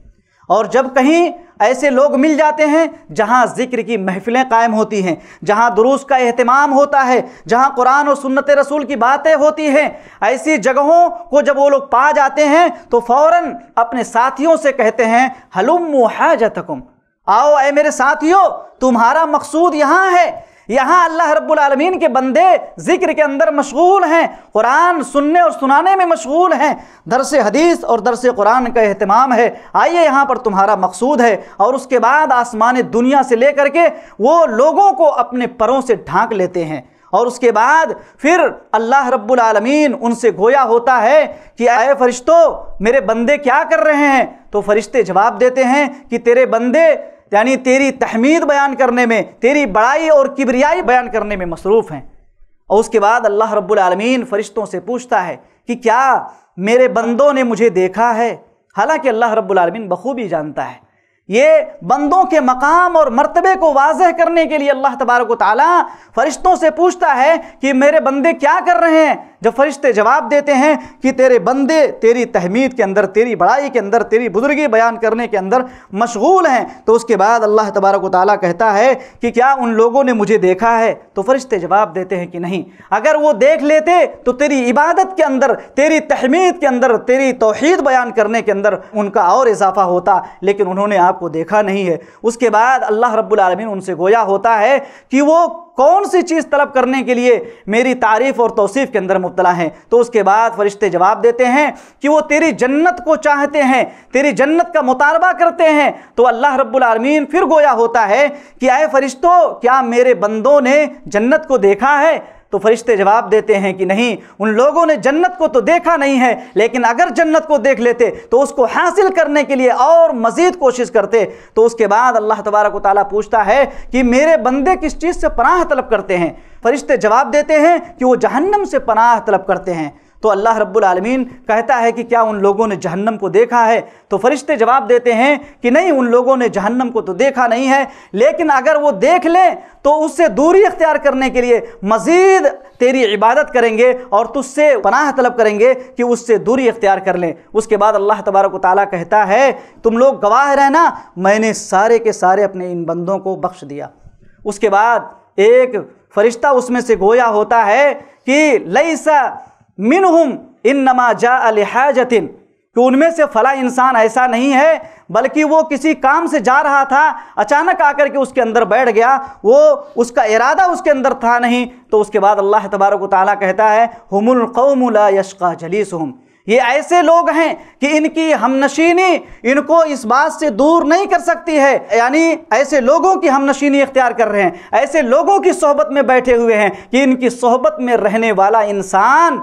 और जब कहीं ऐसे लोग मिल जाते हैं जहाँ ज़िक्र की महफ़िलें कायम होती हैं जहाँ दुरूस का अहतमाम होता है जहाँ कुरान और सुन्नत रसूल की बातें होती हैं ऐसी जगहों को जब वो लोग पा जाते हैं तो फ़ौर अपने साथियों से कहते हैं हलुम हाजतकुम आओ ऐ मेरे साथियों तुम्हारा मकसूद यहाँ है यहाँ अल्लाह रब्बुल के बंदे ज़िक्र के अंदर मशगूल हैं कुरान सुनने और सुनाने में मशगूल हैं दरस हदीस और दरस कुरान का अहतमाम है आइए यहाँ पर तुम्हारा मकसूद है और उसके बाद आसमान दुनिया से ले करके वो लोगों को अपने परों से ढांक लेते हैं और उसके बाद फिर अल्लाह रब्बुल उनसे गोया होता है कि आए फरिश्तों मेरे बंदे क्या कर रहे हैं तो फरिश्ते जवाब देते हैं कि तेरे बंदे यानी तेरी तहमीद बयान करने में तेरी बड़ाई और किबरियाई बयान करने में मसरूफ़ हैं और उसके बाद अल्लाह रब्बुलमीन फ़रिश्तों से पूछता है कि क्या मेरे बंदों ने मुझे देखा है हालांकि अल्लाह रब्बुलमीन बखूबी जानता है ये बंदों के मकाम और मर्तबे को वाजह करने के लिए अल्लाह तबारक ताली फ़रिश्तों से पूछता है कि मेरे बंदे क्या कर रहे हैं जब फरिश्ते जवाब देते हैं कि तेरे बंदे तेरी तहमीद के अंदर तेरी बड़ाई के अंदर तेरी बुजुर्गी बयान करने के अंदर मशगूल हैं तो उसके बाद अल्लाह तबारक ताली कहता है कि क्या उन लोगों ने मुझे देखा है तो फरिश्ते जवाब देते हैं कि नहीं अगर वो देख लेते तो तेरी इबादत के अंदर तेरी तहमीद के अंदर तेरी तोहद बयान करने के अंदर उनका और इजाफा होता लेकिन उन्होंने आपको देखा नहीं है उसके बाद अल्लाह रब्बुल रबालमीन उनसे गोया होता है कि वो कौन सी चीज़ तलब करने के लिए मेरी तारीफ़ और तोसीफ़ के अंदर मुबतला है तो उसके बाद फरिश्ते जवाब देते हैं कि वो तेरी जन्नत को चाहते हैं तेरी जन्नत का मुतालबा करते हैं तो अल्लाह रब्बुल आलमीन फिर गोया होता है कि आए फरिश्तों क्या मेरे बंदों ने जन्नत को देखा है तो फरिश्ते जवाब देते हैं कि नहीं उन लोगों ने जन्नत को तो देखा नहीं है लेकिन अगर जन्नत को देख लेते तो उसको हासिल करने के लिए और मज़ीद कोशिश करते तो उसके बाद अल्लाह तबारक ताली पूछता है कि मेरे बंदे किस चीज़ से पनाह तलब करते हैं फरिश्ते जवाब देते हैं कि वो जहन्नम से पनाह तलब करते हैं तो अल्लाह रब्बुल आलमीन कहता है कि क्या उन लोगों ने जहन्नम को देखा है तो फरिश्ते जवाब देते हैं कि नहीं उन लोगों ने जहन्नम को तो देखा नहीं है लेकिन अगर वो देख लें तो उससे दूरी इख्तियार करने के लिए मज़ीद तेरी इबादत करेंगे और तुझसे पनाह तलब करेंगे कि उससे दूरी इख्तियार कर लें उसके बाद अल्लाह तबारक ताली कहता है तुम लोग गवाह रहना मैंने सारे के सारे अपने इन बंदों को बख्श दिया उसके बाद एक फरिश्ता उसमें से गोया होता है कि सा मिन हम इन नमा जा अलहाजतिन कि उनमें से फला इंसान ऐसा नहीं है बल्कि वो किसी काम से जा रहा था अचानक आकर के उसके अंदर बैठ गया वो उसका इरादा उसके अंदर था नहीं तो उसके बाद अल्लाह तबारक ताली कहता है हमुल कौमला यशका जलीस हम ये ऐसे लोग हैं कि इनकी हमनशीनी इनको इस बात से दूर नहीं कर सकती है यानी ऐसे लोगों की हमनशीनी इख्तियार कर रहे हैं ऐसे लोगों की सोहबत में बैठे हुए हैं कि इनकी सोहबत में रहने वाला इंसान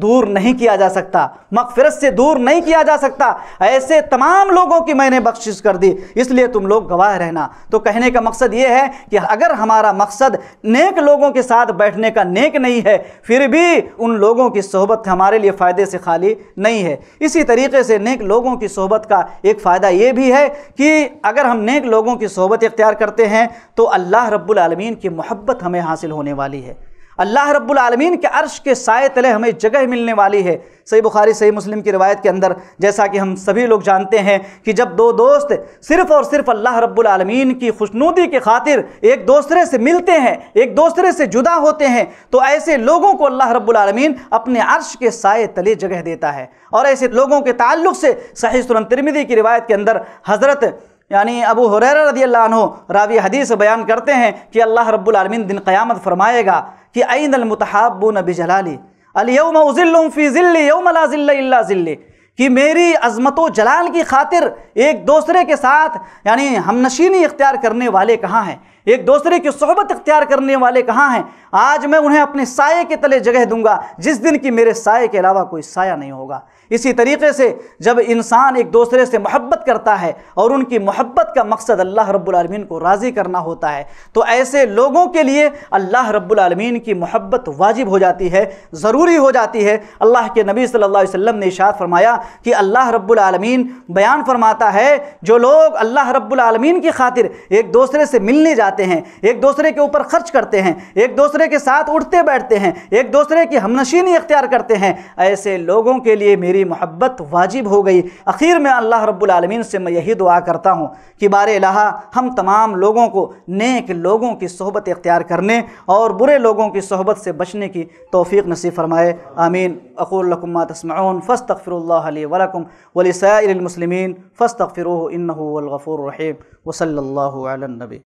दूर नहीं किया जा सकता मकफिरत से दूर नहीं किया जा सकता ऐसे तमाम लोगों की मैंने बख्शिश कर दी इसलिए तुम लोग गवाह रहना तो कहने का मकसद ये है कि अगर हमारा मकसद नेक लोगों के साथ बैठने का नेक नहीं है फिर भी उन लोगों की सोहबत हमारे लिए फ़ायदे से खाली नहीं है इसी तरीके से नेक लोगों की सोहबत का एक फ़ायदा ये भी है कि अगर हम नेक लोगों की सोहबत इख्तियार करते हैं तो अल्लाह रब्बुल की मोहब्बत हमें हासिल होने वाली है अल्लाह रब्बुल आलमीन के अर्श के साय तले हमें जगह मिलने वाली है सही बुखारी सही मुस्लिम की रिवायत के अंदर जैसा कि हम सभी लोग जानते हैं कि जब दो दोस्त सिर्फ़ और सिर्फ अल्लाह रब्बुल आलमीन की खुशनूदी के खातिर एक दूसरे से मिलते हैं एक दूसरे से जुदा होते हैं तो ऐसे लोगों को अल्लाह रब्बुल आलमीन अपने अर्श के साय तले जगह देता है और ऐसे लोगों के ताल्लुक से सही सुरम तिरमिदी की रिवायत के अंदर हज़रत यानी अबू हुरैरा रदी अल्लाह रावी हदीस बयान करते हैं कि अल्लाह रब्बुल आलमीन दिन क़यामत फरमाएगा कि नल अलमतहाबो नबी जलाली अलयम उज़िल्लुफ़ी ज़िल्ली यौम ला ज़िल्ला कि मेरी अजमत जलाल की खातिर एक दूसरे के साथ यानी हमनशीनी इख्तियार करने वाले कहाँ हैं एक दूसरे की सोहबत इख्तियार करने वाले कहाँ हैं आज मैं उन्हें अपने साय के तले जगह दूंगा जिस दिन की मेरे साय के अलावा कोई साया नहीं होगा इसी तरीके से जब इंसान एक दूसरे से मोहब्बत करता है और उनकी मोहब्बत का मकसद अल्लाह रब्बुलमीन को राज़ी करना होता है तो ऐसे लोगों के लिए अल्लाह रब्बुलमीन की मोहब्बत वाजिब हो जाती है ज़रूरी हो जाती है अल्लाह के नबी सल्लल्लाहु अलैहि वसल्लम ने इशात फरमाया कि अल्लाह रब्बुलमीन बयान फरमाता है जो लोग अल्लाह रब्लमीन की खातिर एक दूसरे से मिलने जाते जाते हैं एक दूसरे के ऊपर खर्च करते हैं एक दूसरे के साथ उठते बैठते हैं एक दूसरे की हमनशीनी इख्तियार करते हैं ऐसे लोगों के लिए मेरी मोहब्बत वाजिब हो गई आखिर में अल्लाह रब्बुलमीन से मैं यही दुआ करता हूँ कि बार इलाहा हम तमाम लोगों को नेक लोगों की सोहबत इख्तियार करने और बुरे लोगों की सोहबत से बचने की तोफ़ी नसीब फरमाए आमीन अक़ुलकुमा तस्माउन फ़स्त तफ़िर वलकम वलिसमसलिमिन फ़स्त तफ़िर इन वलगफ़ुररहीम वसल्ला नबी